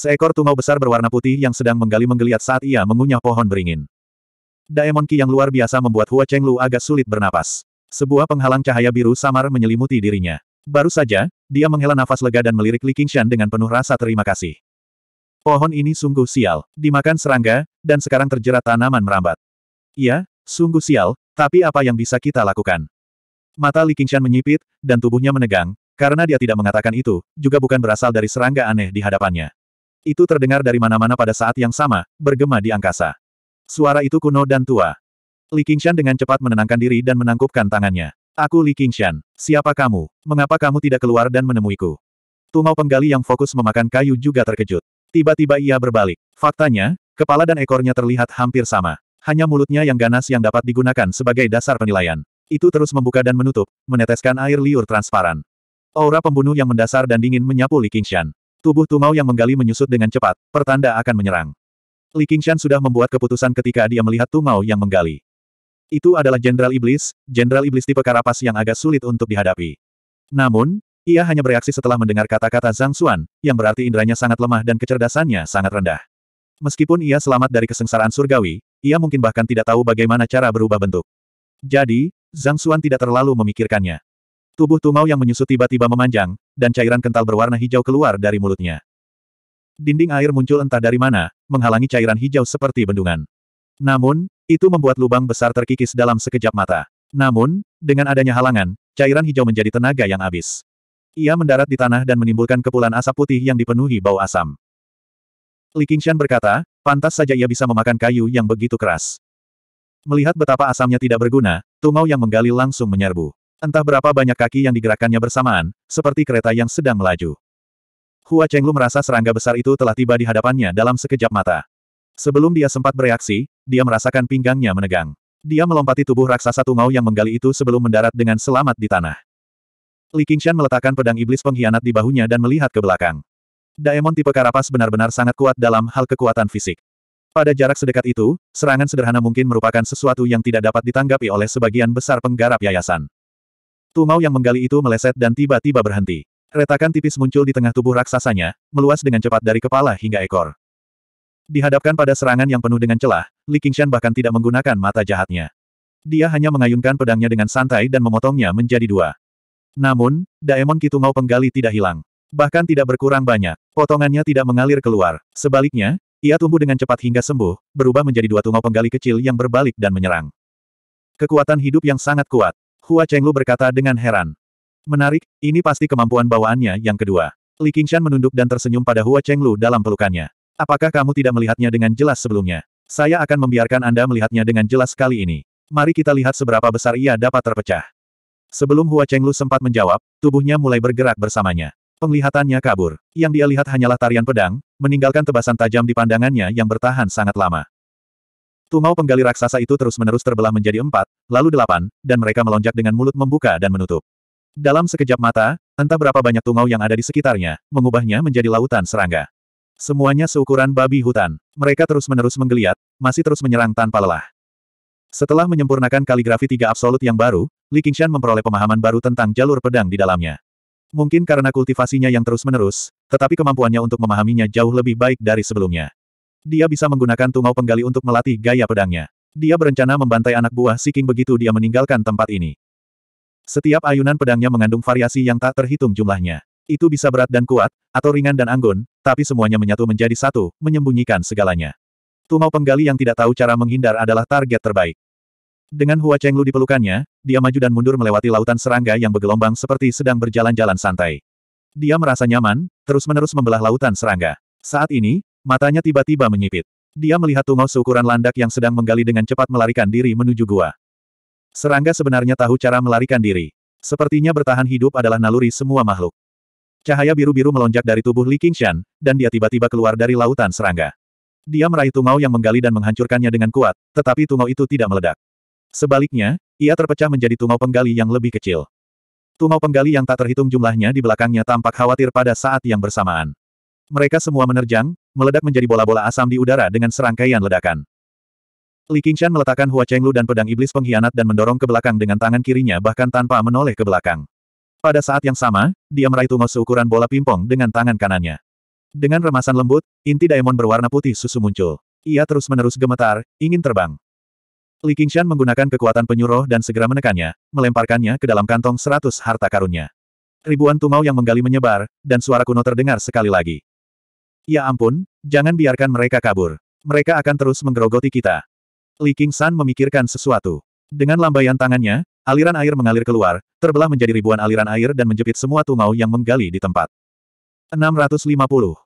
Seekor tungau besar berwarna putih yang sedang menggali menggeliat saat ia mengunyah pohon beringin. Daemon Ki yang luar biasa membuat Hua Cheng Lu agak sulit bernapas. Sebuah penghalang cahaya biru samar menyelimuti dirinya. Baru saja, dia menghela nafas lega dan melirik Li Qingshan dengan penuh rasa terima kasih. Pohon ini sungguh sial, dimakan serangga, dan sekarang terjerat tanaman merambat. Iya, sungguh sial, tapi apa yang bisa kita lakukan? Mata Li Qingshan menyipit, dan tubuhnya menegang, karena dia tidak mengatakan itu, juga bukan berasal dari serangga aneh di hadapannya. Itu terdengar dari mana-mana pada saat yang sama, bergema di angkasa. Suara itu kuno dan tua. Li Qingshan dengan cepat menenangkan diri dan menangkupkan tangannya. Aku Li Qingshan. Siapa kamu? Mengapa kamu tidak keluar dan menemuiku? Tumau penggali yang fokus memakan kayu juga terkejut. Tiba-tiba ia berbalik. Faktanya, kepala dan ekornya terlihat hampir sama. Hanya mulutnya yang ganas yang dapat digunakan sebagai dasar penilaian. Itu terus membuka dan menutup, meneteskan air liur transparan. Aura pembunuh yang mendasar dan dingin menyapu Li Qingshan. Tubuh Tumau yang menggali menyusut dengan cepat, pertanda akan menyerang. Li Qingshan sudah membuat keputusan ketika dia melihat Tumau yang menggali. Itu adalah Jenderal Iblis, Jenderal Iblis tipe karapas yang agak sulit untuk dihadapi. Namun, ia hanya bereaksi setelah mendengar kata-kata Zhang Xuan, yang berarti indranya sangat lemah dan kecerdasannya sangat rendah. Meskipun ia selamat dari kesengsaraan surgawi, ia mungkin bahkan tidak tahu bagaimana cara berubah bentuk. Jadi, Zhang Xuan tidak terlalu memikirkannya. Tubuh Tumau yang menyusut tiba-tiba memanjang, dan cairan kental berwarna hijau keluar dari mulutnya. Dinding air muncul entah dari mana, menghalangi cairan hijau seperti bendungan. Namun, itu membuat lubang besar terkikis dalam sekejap mata. Namun, dengan adanya halangan, cairan hijau menjadi tenaga yang habis. Ia mendarat di tanah dan menimbulkan kepulan asap putih yang dipenuhi bau asam. Li Qingshan berkata, pantas saja ia bisa memakan kayu yang begitu keras. Melihat betapa asamnya tidak berguna, Tumau yang menggali langsung menyerbu. Entah berapa banyak kaki yang digerakkannya bersamaan, seperti kereta yang sedang melaju. Hua Chenglu merasa serangga besar itu telah tiba di hadapannya dalam sekejap mata. Sebelum dia sempat bereaksi, dia merasakan pinggangnya menegang. Dia melompati tubuh raksasa tungau yang menggali itu sebelum mendarat dengan selamat di tanah. Li Qingshan meletakkan pedang iblis pengkhianat di bahunya dan melihat ke belakang. Daemon tipe karapas benar-benar sangat kuat dalam hal kekuatan fisik. Pada jarak sedekat itu, serangan sederhana mungkin merupakan sesuatu yang tidak dapat ditanggapi oleh sebagian besar penggarap yayasan. Tumau yang menggali itu meleset dan tiba-tiba berhenti. Retakan tipis muncul di tengah tubuh raksasanya, meluas dengan cepat dari kepala hingga ekor. Dihadapkan pada serangan yang penuh dengan celah, Li Qingshan bahkan tidak menggunakan mata jahatnya. Dia hanya mengayunkan pedangnya dengan santai dan memotongnya menjadi dua. Namun, Daemon Kitungau penggali tidak hilang. Bahkan tidak berkurang banyak, potongannya tidak mengalir keluar. Sebaliknya, ia tumbuh dengan cepat hingga sembuh, berubah menjadi dua tungau penggali kecil yang berbalik dan menyerang. Kekuatan hidup yang sangat kuat, Hua Chenglu berkata dengan heran. Menarik, ini pasti kemampuan bawaannya yang kedua. Li Qingshan menunduk dan tersenyum pada Hua Chenglu dalam pelukannya. Apakah kamu tidak melihatnya dengan jelas sebelumnya? Saya akan membiarkan Anda melihatnya dengan jelas kali ini. Mari kita lihat seberapa besar ia dapat terpecah. Sebelum Hua Chenglu sempat menjawab, tubuhnya mulai bergerak bersamanya. Penglihatannya kabur. Yang dia lihat hanyalah tarian pedang, meninggalkan tebasan tajam di pandangannya yang bertahan sangat lama. Tungau penggali raksasa itu terus-menerus terbelah menjadi empat, lalu delapan, dan mereka melonjak dengan mulut membuka dan menutup. Dalam sekejap mata, entah berapa banyak tungau yang ada di sekitarnya, mengubahnya menjadi lautan serangga. Semuanya seukuran babi hutan. Mereka terus-menerus menggeliat, masih terus menyerang tanpa lelah. Setelah menyempurnakan kaligrafi tiga absolut yang baru, Li Qingshan memperoleh pemahaman baru tentang jalur pedang di dalamnya. Mungkin karena kultivasinya yang terus-menerus, tetapi kemampuannya untuk memahaminya jauh lebih baik dari sebelumnya. Dia bisa menggunakan tungau penggali untuk melatih gaya pedangnya. Dia berencana membantai anak buah Siking begitu dia meninggalkan tempat ini. Setiap ayunan pedangnya mengandung variasi yang tak terhitung jumlahnya. Itu bisa berat dan kuat, atau ringan dan anggun, tapi semuanya menyatu menjadi satu, menyembunyikan segalanya. Tungau penggali yang tidak tahu cara menghindar adalah target terbaik. Dengan Hua Chenglu di pelukannya, dia maju dan mundur melewati lautan serangga yang bergelombang seperti sedang berjalan-jalan santai. Dia merasa nyaman, terus-menerus membelah lautan serangga. Saat ini, Matanya tiba-tiba menyipit. Dia melihat tungau seukuran landak yang sedang menggali dengan cepat melarikan diri menuju gua. Serangga sebenarnya tahu cara melarikan diri. Sepertinya bertahan hidup adalah naluri semua makhluk. Cahaya biru-biru melonjak dari tubuh Li Qingshan, dan dia tiba-tiba keluar dari lautan serangga. Dia meraih tungau yang menggali dan menghancurkannya dengan kuat, tetapi tungau itu tidak meledak. Sebaliknya, ia terpecah menjadi tungau penggali yang lebih kecil. Tungau penggali yang tak terhitung jumlahnya di belakangnya tampak khawatir pada saat yang bersamaan. Mereka semua menerjang, meledak menjadi bola-bola asam di udara dengan serangkaian ledakan. Li Qingshan meletakkan Hua Chenglu dan pedang iblis pengkhianat dan mendorong ke belakang dengan tangan kirinya bahkan tanpa menoleh ke belakang. Pada saat yang sama, dia meraih tungau seukuran bola pimpong dengan tangan kanannya. Dengan remasan lembut, inti diamond berwarna putih susu muncul. Ia terus-menerus gemetar, ingin terbang. Li Qingshan menggunakan kekuatan penyuruh dan segera menekannya, melemparkannya ke dalam kantong seratus harta karunnya. Ribuan tungau yang menggali menyebar, dan suara kuno terdengar sekali lagi. Ya ampun, jangan biarkan mereka kabur. Mereka akan terus menggerogoti kita. Li King San memikirkan sesuatu. Dengan lambaian tangannya, aliran air mengalir keluar, terbelah menjadi ribuan aliran air dan menjepit semua tungau yang menggali di tempat. 650.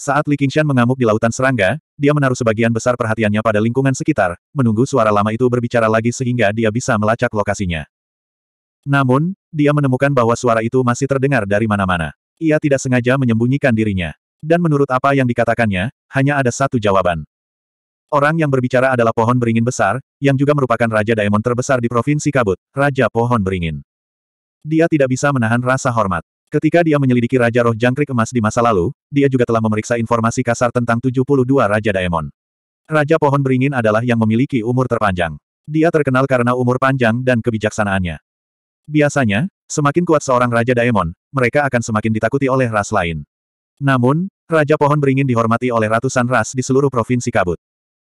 Saat Li Qingshan mengamuk di lautan serangga, dia menaruh sebagian besar perhatiannya pada lingkungan sekitar, menunggu suara lama itu berbicara lagi sehingga dia bisa melacak lokasinya. Namun, dia menemukan bahwa suara itu masih terdengar dari mana-mana. Ia tidak sengaja menyembunyikan dirinya. Dan menurut apa yang dikatakannya, hanya ada satu jawaban. Orang yang berbicara adalah pohon beringin besar, yang juga merupakan Raja Daemon terbesar di Provinsi Kabut, Raja Pohon Beringin. Dia tidak bisa menahan rasa hormat. Ketika dia menyelidiki Raja Roh Jangkrik Emas di masa lalu, dia juga telah memeriksa informasi kasar tentang 72 Raja Daemon. Raja Pohon Beringin adalah yang memiliki umur terpanjang. Dia terkenal karena umur panjang dan kebijaksanaannya. Biasanya, semakin kuat seorang Raja Daemon, mereka akan semakin ditakuti oleh ras lain. Namun, Raja Pohon Beringin dihormati oleh ratusan ras di seluruh provinsi kabut.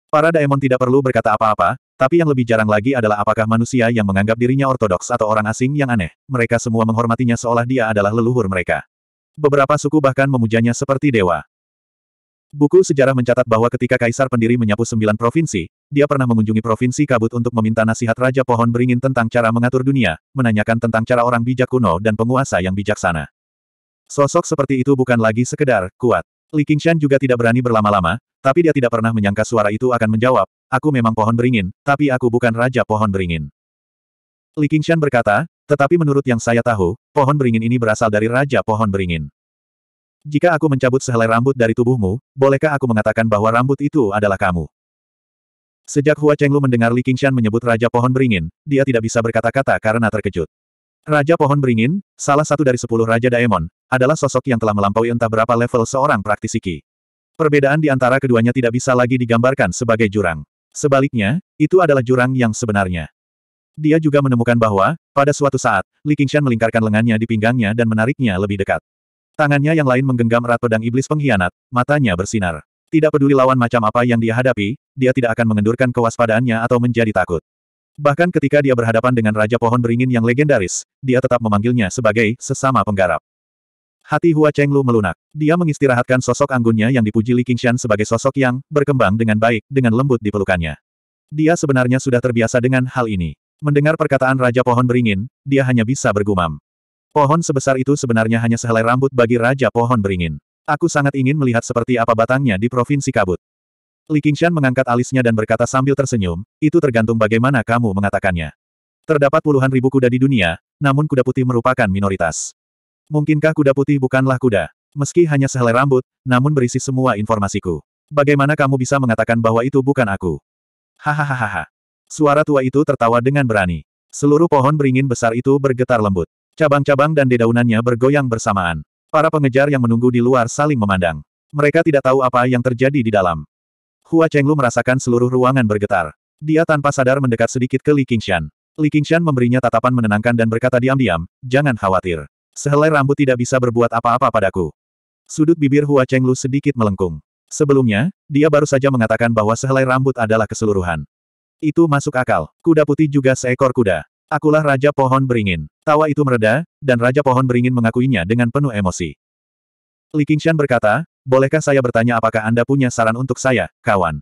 Para daemon tidak perlu berkata apa-apa, tapi yang lebih jarang lagi adalah apakah manusia yang menganggap dirinya ortodoks atau orang asing yang aneh, mereka semua menghormatinya seolah dia adalah leluhur mereka. Beberapa suku bahkan memujanya seperti dewa. Buku sejarah mencatat bahwa ketika Kaisar Pendiri menyapu sembilan provinsi, dia pernah mengunjungi provinsi Kabut untuk meminta nasihat Raja Pohon Beringin tentang cara mengatur dunia, menanyakan tentang cara orang bijak kuno dan penguasa yang bijaksana. Sosok seperti itu bukan lagi sekedar kuat. Li Qingshan juga tidak berani berlama-lama, tapi dia tidak pernah menyangka suara itu akan menjawab, aku memang pohon beringin, tapi aku bukan raja pohon beringin. Li Qingshan berkata, tetapi menurut yang saya tahu, pohon beringin ini berasal dari raja pohon beringin. Jika aku mencabut sehelai rambut dari tubuhmu, bolehkah aku mengatakan bahwa rambut itu adalah kamu? Sejak Hua Chenglu mendengar Li Qingshan menyebut Raja Pohon Beringin, dia tidak bisa berkata-kata karena terkejut. Raja Pohon Beringin, salah satu dari sepuluh Raja Daemon, adalah sosok yang telah melampaui entah berapa level seorang praktisi Qi. Perbedaan di antara keduanya tidak bisa lagi digambarkan sebagai jurang. Sebaliknya, itu adalah jurang yang sebenarnya. Dia juga menemukan bahwa, pada suatu saat, Li Qingshan melingkarkan lengannya di pinggangnya dan menariknya lebih dekat. Tangannya yang lain menggenggam erat pedang iblis pengkhianat, matanya bersinar. Tidak peduli lawan macam apa yang dia hadapi, dia tidak akan mengendurkan kewaspadaannya atau menjadi takut. Bahkan ketika dia berhadapan dengan Raja Pohon Beringin yang legendaris, dia tetap memanggilnya sebagai sesama penggarap. Hati Hua Chenglu melunak. Dia mengistirahatkan sosok anggunnya yang dipuji Li Qingshan sebagai sosok yang berkembang dengan baik, dengan lembut di pelukannya. Dia sebenarnya sudah terbiasa dengan hal ini. Mendengar perkataan Raja Pohon Beringin, dia hanya bisa bergumam. Pohon sebesar itu sebenarnya hanya sehelai rambut bagi Raja Pohon Beringin. Aku sangat ingin melihat seperti apa batangnya di Provinsi Kabut. Li Qingshan mengangkat alisnya dan berkata sambil tersenyum, itu tergantung bagaimana kamu mengatakannya. Terdapat puluhan ribu kuda di dunia, namun kuda putih merupakan minoritas. Mungkinkah kuda putih bukanlah kuda? Meski hanya sehelai rambut, namun berisi semua informasiku. Bagaimana kamu bisa mengatakan bahwa itu bukan aku? Hahaha. Suara tua itu tertawa dengan berani. Seluruh pohon beringin besar itu bergetar lembut. Cabang-cabang dan dedaunannya bergoyang bersamaan. Para pengejar yang menunggu di luar saling memandang. Mereka tidak tahu apa yang terjadi di dalam. Hua Chenglu merasakan seluruh ruangan bergetar. Dia tanpa sadar mendekat sedikit ke Li Qingshan. Li Qingshan memberinya tatapan menenangkan dan berkata diam-diam, jangan khawatir. Sehelai rambut tidak bisa berbuat apa-apa padaku. Sudut bibir Hua Chenglu sedikit melengkung. Sebelumnya, dia baru saja mengatakan bahwa sehelai rambut adalah keseluruhan. Itu masuk akal. Kuda putih juga seekor kuda. Akulah Raja Pohon Beringin. Tawa itu mereda, dan Raja Pohon Beringin mengakuinya dengan penuh emosi. Li Qingshan berkata, Bolehkah saya bertanya apakah Anda punya saran untuk saya, kawan?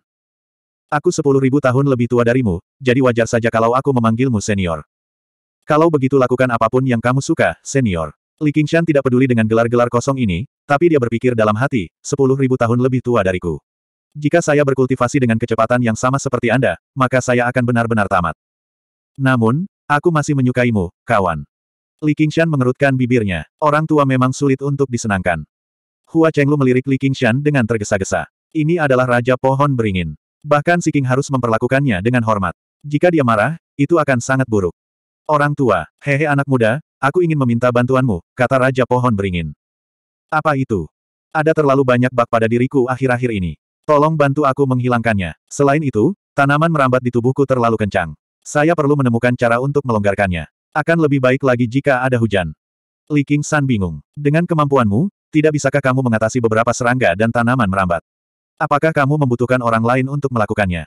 Aku sepuluh ribu tahun lebih tua darimu, jadi wajar saja kalau aku memanggilmu senior. Kalau begitu lakukan apapun yang kamu suka, senior. Li Qingshan tidak peduli dengan gelar-gelar kosong ini, tapi dia berpikir dalam hati, sepuluh ribu tahun lebih tua dariku. Jika saya berkultivasi dengan kecepatan yang sama seperti Anda, maka saya akan benar-benar tamat. Namun, aku masih menyukaimu, kawan. Li Qingshan mengerutkan bibirnya. Orang tua memang sulit untuk disenangkan. Hua Chenglu melirik Li Qingshan dengan tergesa-gesa. Ini adalah Raja Pohon Beringin. Bahkan Si King harus memperlakukannya dengan hormat. Jika dia marah, itu akan sangat buruk. Orang tua, hehe anak muda, aku ingin meminta bantuanmu, kata Raja Pohon Beringin. Apa itu? Ada terlalu banyak bak pada diriku akhir-akhir ini. Tolong bantu aku menghilangkannya. Selain itu, tanaman merambat di tubuhku terlalu kencang. Saya perlu menemukan cara untuk melonggarkannya. Akan lebih baik lagi jika ada hujan. Li King San bingung. Dengan kemampuanmu, tidak bisakah kamu mengatasi beberapa serangga dan tanaman merambat? Apakah kamu membutuhkan orang lain untuk melakukannya?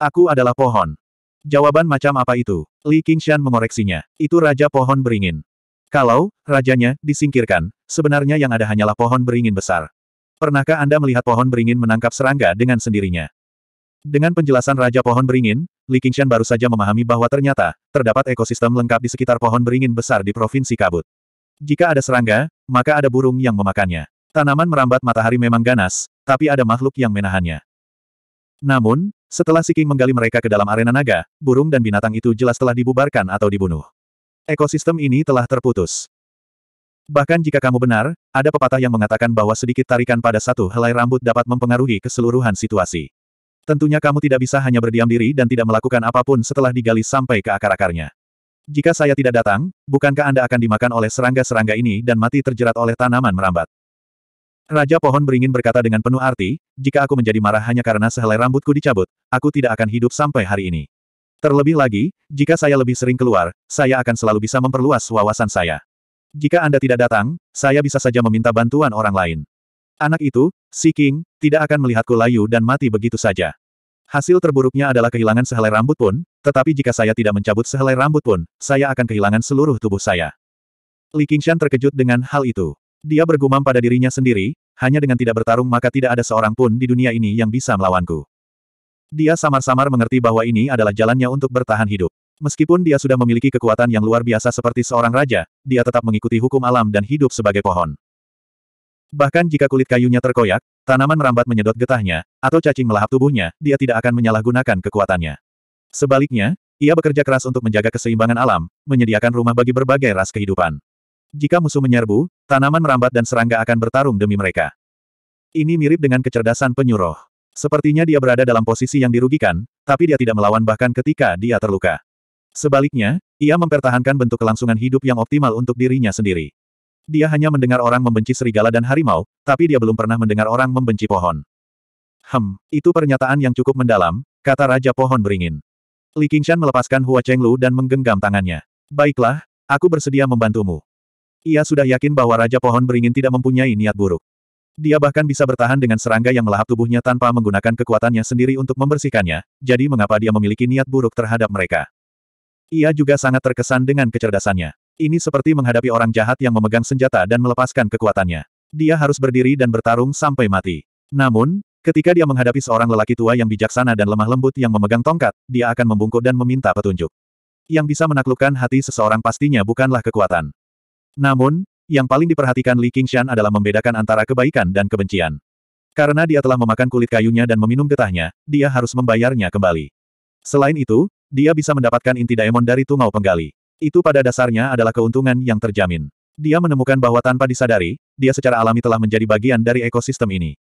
Aku adalah pohon. Jawaban macam apa itu? Li Qingshan mengoreksinya. Itu Raja Pohon Beringin. Kalau, rajanya, disingkirkan, sebenarnya yang ada hanyalah pohon beringin besar. Pernahkah Anda melihat pohon beringin menangkap serangga dengan sendirinya? Dengan penjelasan Raja Pohon Beringin, Li Qingshan baru saja memahami bahwa ternyata, terdapat ekosistem lengkap di sekitar pohon beringin besar di Provinsi Kabut. Jika ada serangga, maka ada burung yang memakannya. Tanaman merambat matahari memang ganas, tapi ada makhluk yang menahannya. Namun, setelah Siking menggali mereka ke dalam arena naga, burung dan binatang itu jelas telah dibubarkan atau dibunuh. Ekosistem ini telah terputus. Bahkan jika kamu benar, ada pepatah yang mengatakan bahwa sedikit tarikan pada satu helai rambut dapat mempengaruhi keseluruhan situasi. Tentunya kamu tidak bisa hanya berdiam diri dan tidak melakukan apapun setelah digali sampai ke akar-akarnya. Jika saya tidak datang, bukankah Anda akan dimakan oleh serangga-serangga ini dan mati terjerat oleh tanaman merambat? Raja pohon beringin berkata dengan penuh arti, jika aku menjadi marah hanya karena sehelai rambutku dicabut, aku tidak akan hidup sampai hari ini. Terlebih lagi, jika saya lebih sering keluar, saya akan selalu bisa memperluas wawasan saya. Jika Anda tidak datang, saya bisa saja meminta bantuan orang lain. Anak itu, si King, tidak akan melihatku layu dan mati begitu saja. Hasil terburuknya adalah kehilangan sehelai rambut pun, tetapi jika saya tidak mencabut sehelai rambut pun, saya akan kehilangan seluruh tubuh saya. Li Qingshan terkejut dengan hal itu. Dia bergumam pada dirinya sendiri, hanya dengan tidak bertarung maka tidak ada seorang pun di dunia ini yang bisa melawanku. Dia samar-samar mengerti bahwa ini adalah jalannya untuk bertahan hidup. Meskipun dia sudah memiliki kekuatan yang luar biasa seperti seorang raja, dia tetap mengikuti hukum alam dan hidup sebagai pohon. Bahkan jika kulit kayunya terkoyak, tanaman merambat menyedot getahnya, atau cacing melahap tubuhnya, dia tidak akan menyalahgunakan kekuatannya. Sebaliknya, ia bekerja keras untuk menjaga keseimbangan alam, menyediakan rumah bagi berbagai ras kehidupan. Jika musuh menyerbu, tanaman merambat dan serangga akan bertarung demi mereka. Ini mirip dengan kecerdasan penyuruh. Sepertinya dia berada dalam posisi yang dirugikan, tapi dia tidak melawan bahkan ketika dia terluka. Sebaliknya, ia mempertahankan bentuk kelangsungan hidup yang optimal untuk dirinya sendiri. Dia hanya mendengar orang membenci serigala dan harimau, tapi dia belum pernah mendengar orang membenci pohon. Hem, itu pernyataan yang cukup mendalam, kata Raja Pohon Beringin. Li Qingshan melepaskan Hua Chenglu dan menggenggam tangannya. Baiklah, aku bersedia membantumu. Ia sudah yakin bahwa Raja Pohon Beringin tidak mempunyai niat buruk. Dia bahkan bisa bertahan dengan serangga yang melahap tubuhnya tanpa menggunakan kekuatannya sendiri untuk membersihkannya, jadi mengapa dia memiliki niat buruk terhadap mereka. Ia juga sangat terkesan dengan kecerdasannya. Ini seperti menghadapi orang jahat yang memegang senjata dan melepaskan kekuatannya. Dia harus berdiri dan bertarung sampai mati. Namun, ketika dia menghadapi seorang lelaki tua yang bijaksana dan lemah lembut yang memegang tongkat, dia akan membungkuk dan meminta petunjuk. Yang bisa menaklukkan hati seseorang pastinya bukanlah kekuatan. Namun, yang paling diperhatikan Li Qingshan adalah membedakan antara kebaikan dan kebencian. Karena dia telah memakan kulit kayunya dan meminum getahnya, dia harus membayarnya kembali. Selain itu, dia bisa mendapatkan inti daemon dari tungau penggali. Itu pada dasarnya adalah keuntungan yang terjamin. Dia menemukan bahwa tanpa disadari, dia secara alami telah menjadi bagian dari ekosistem ini.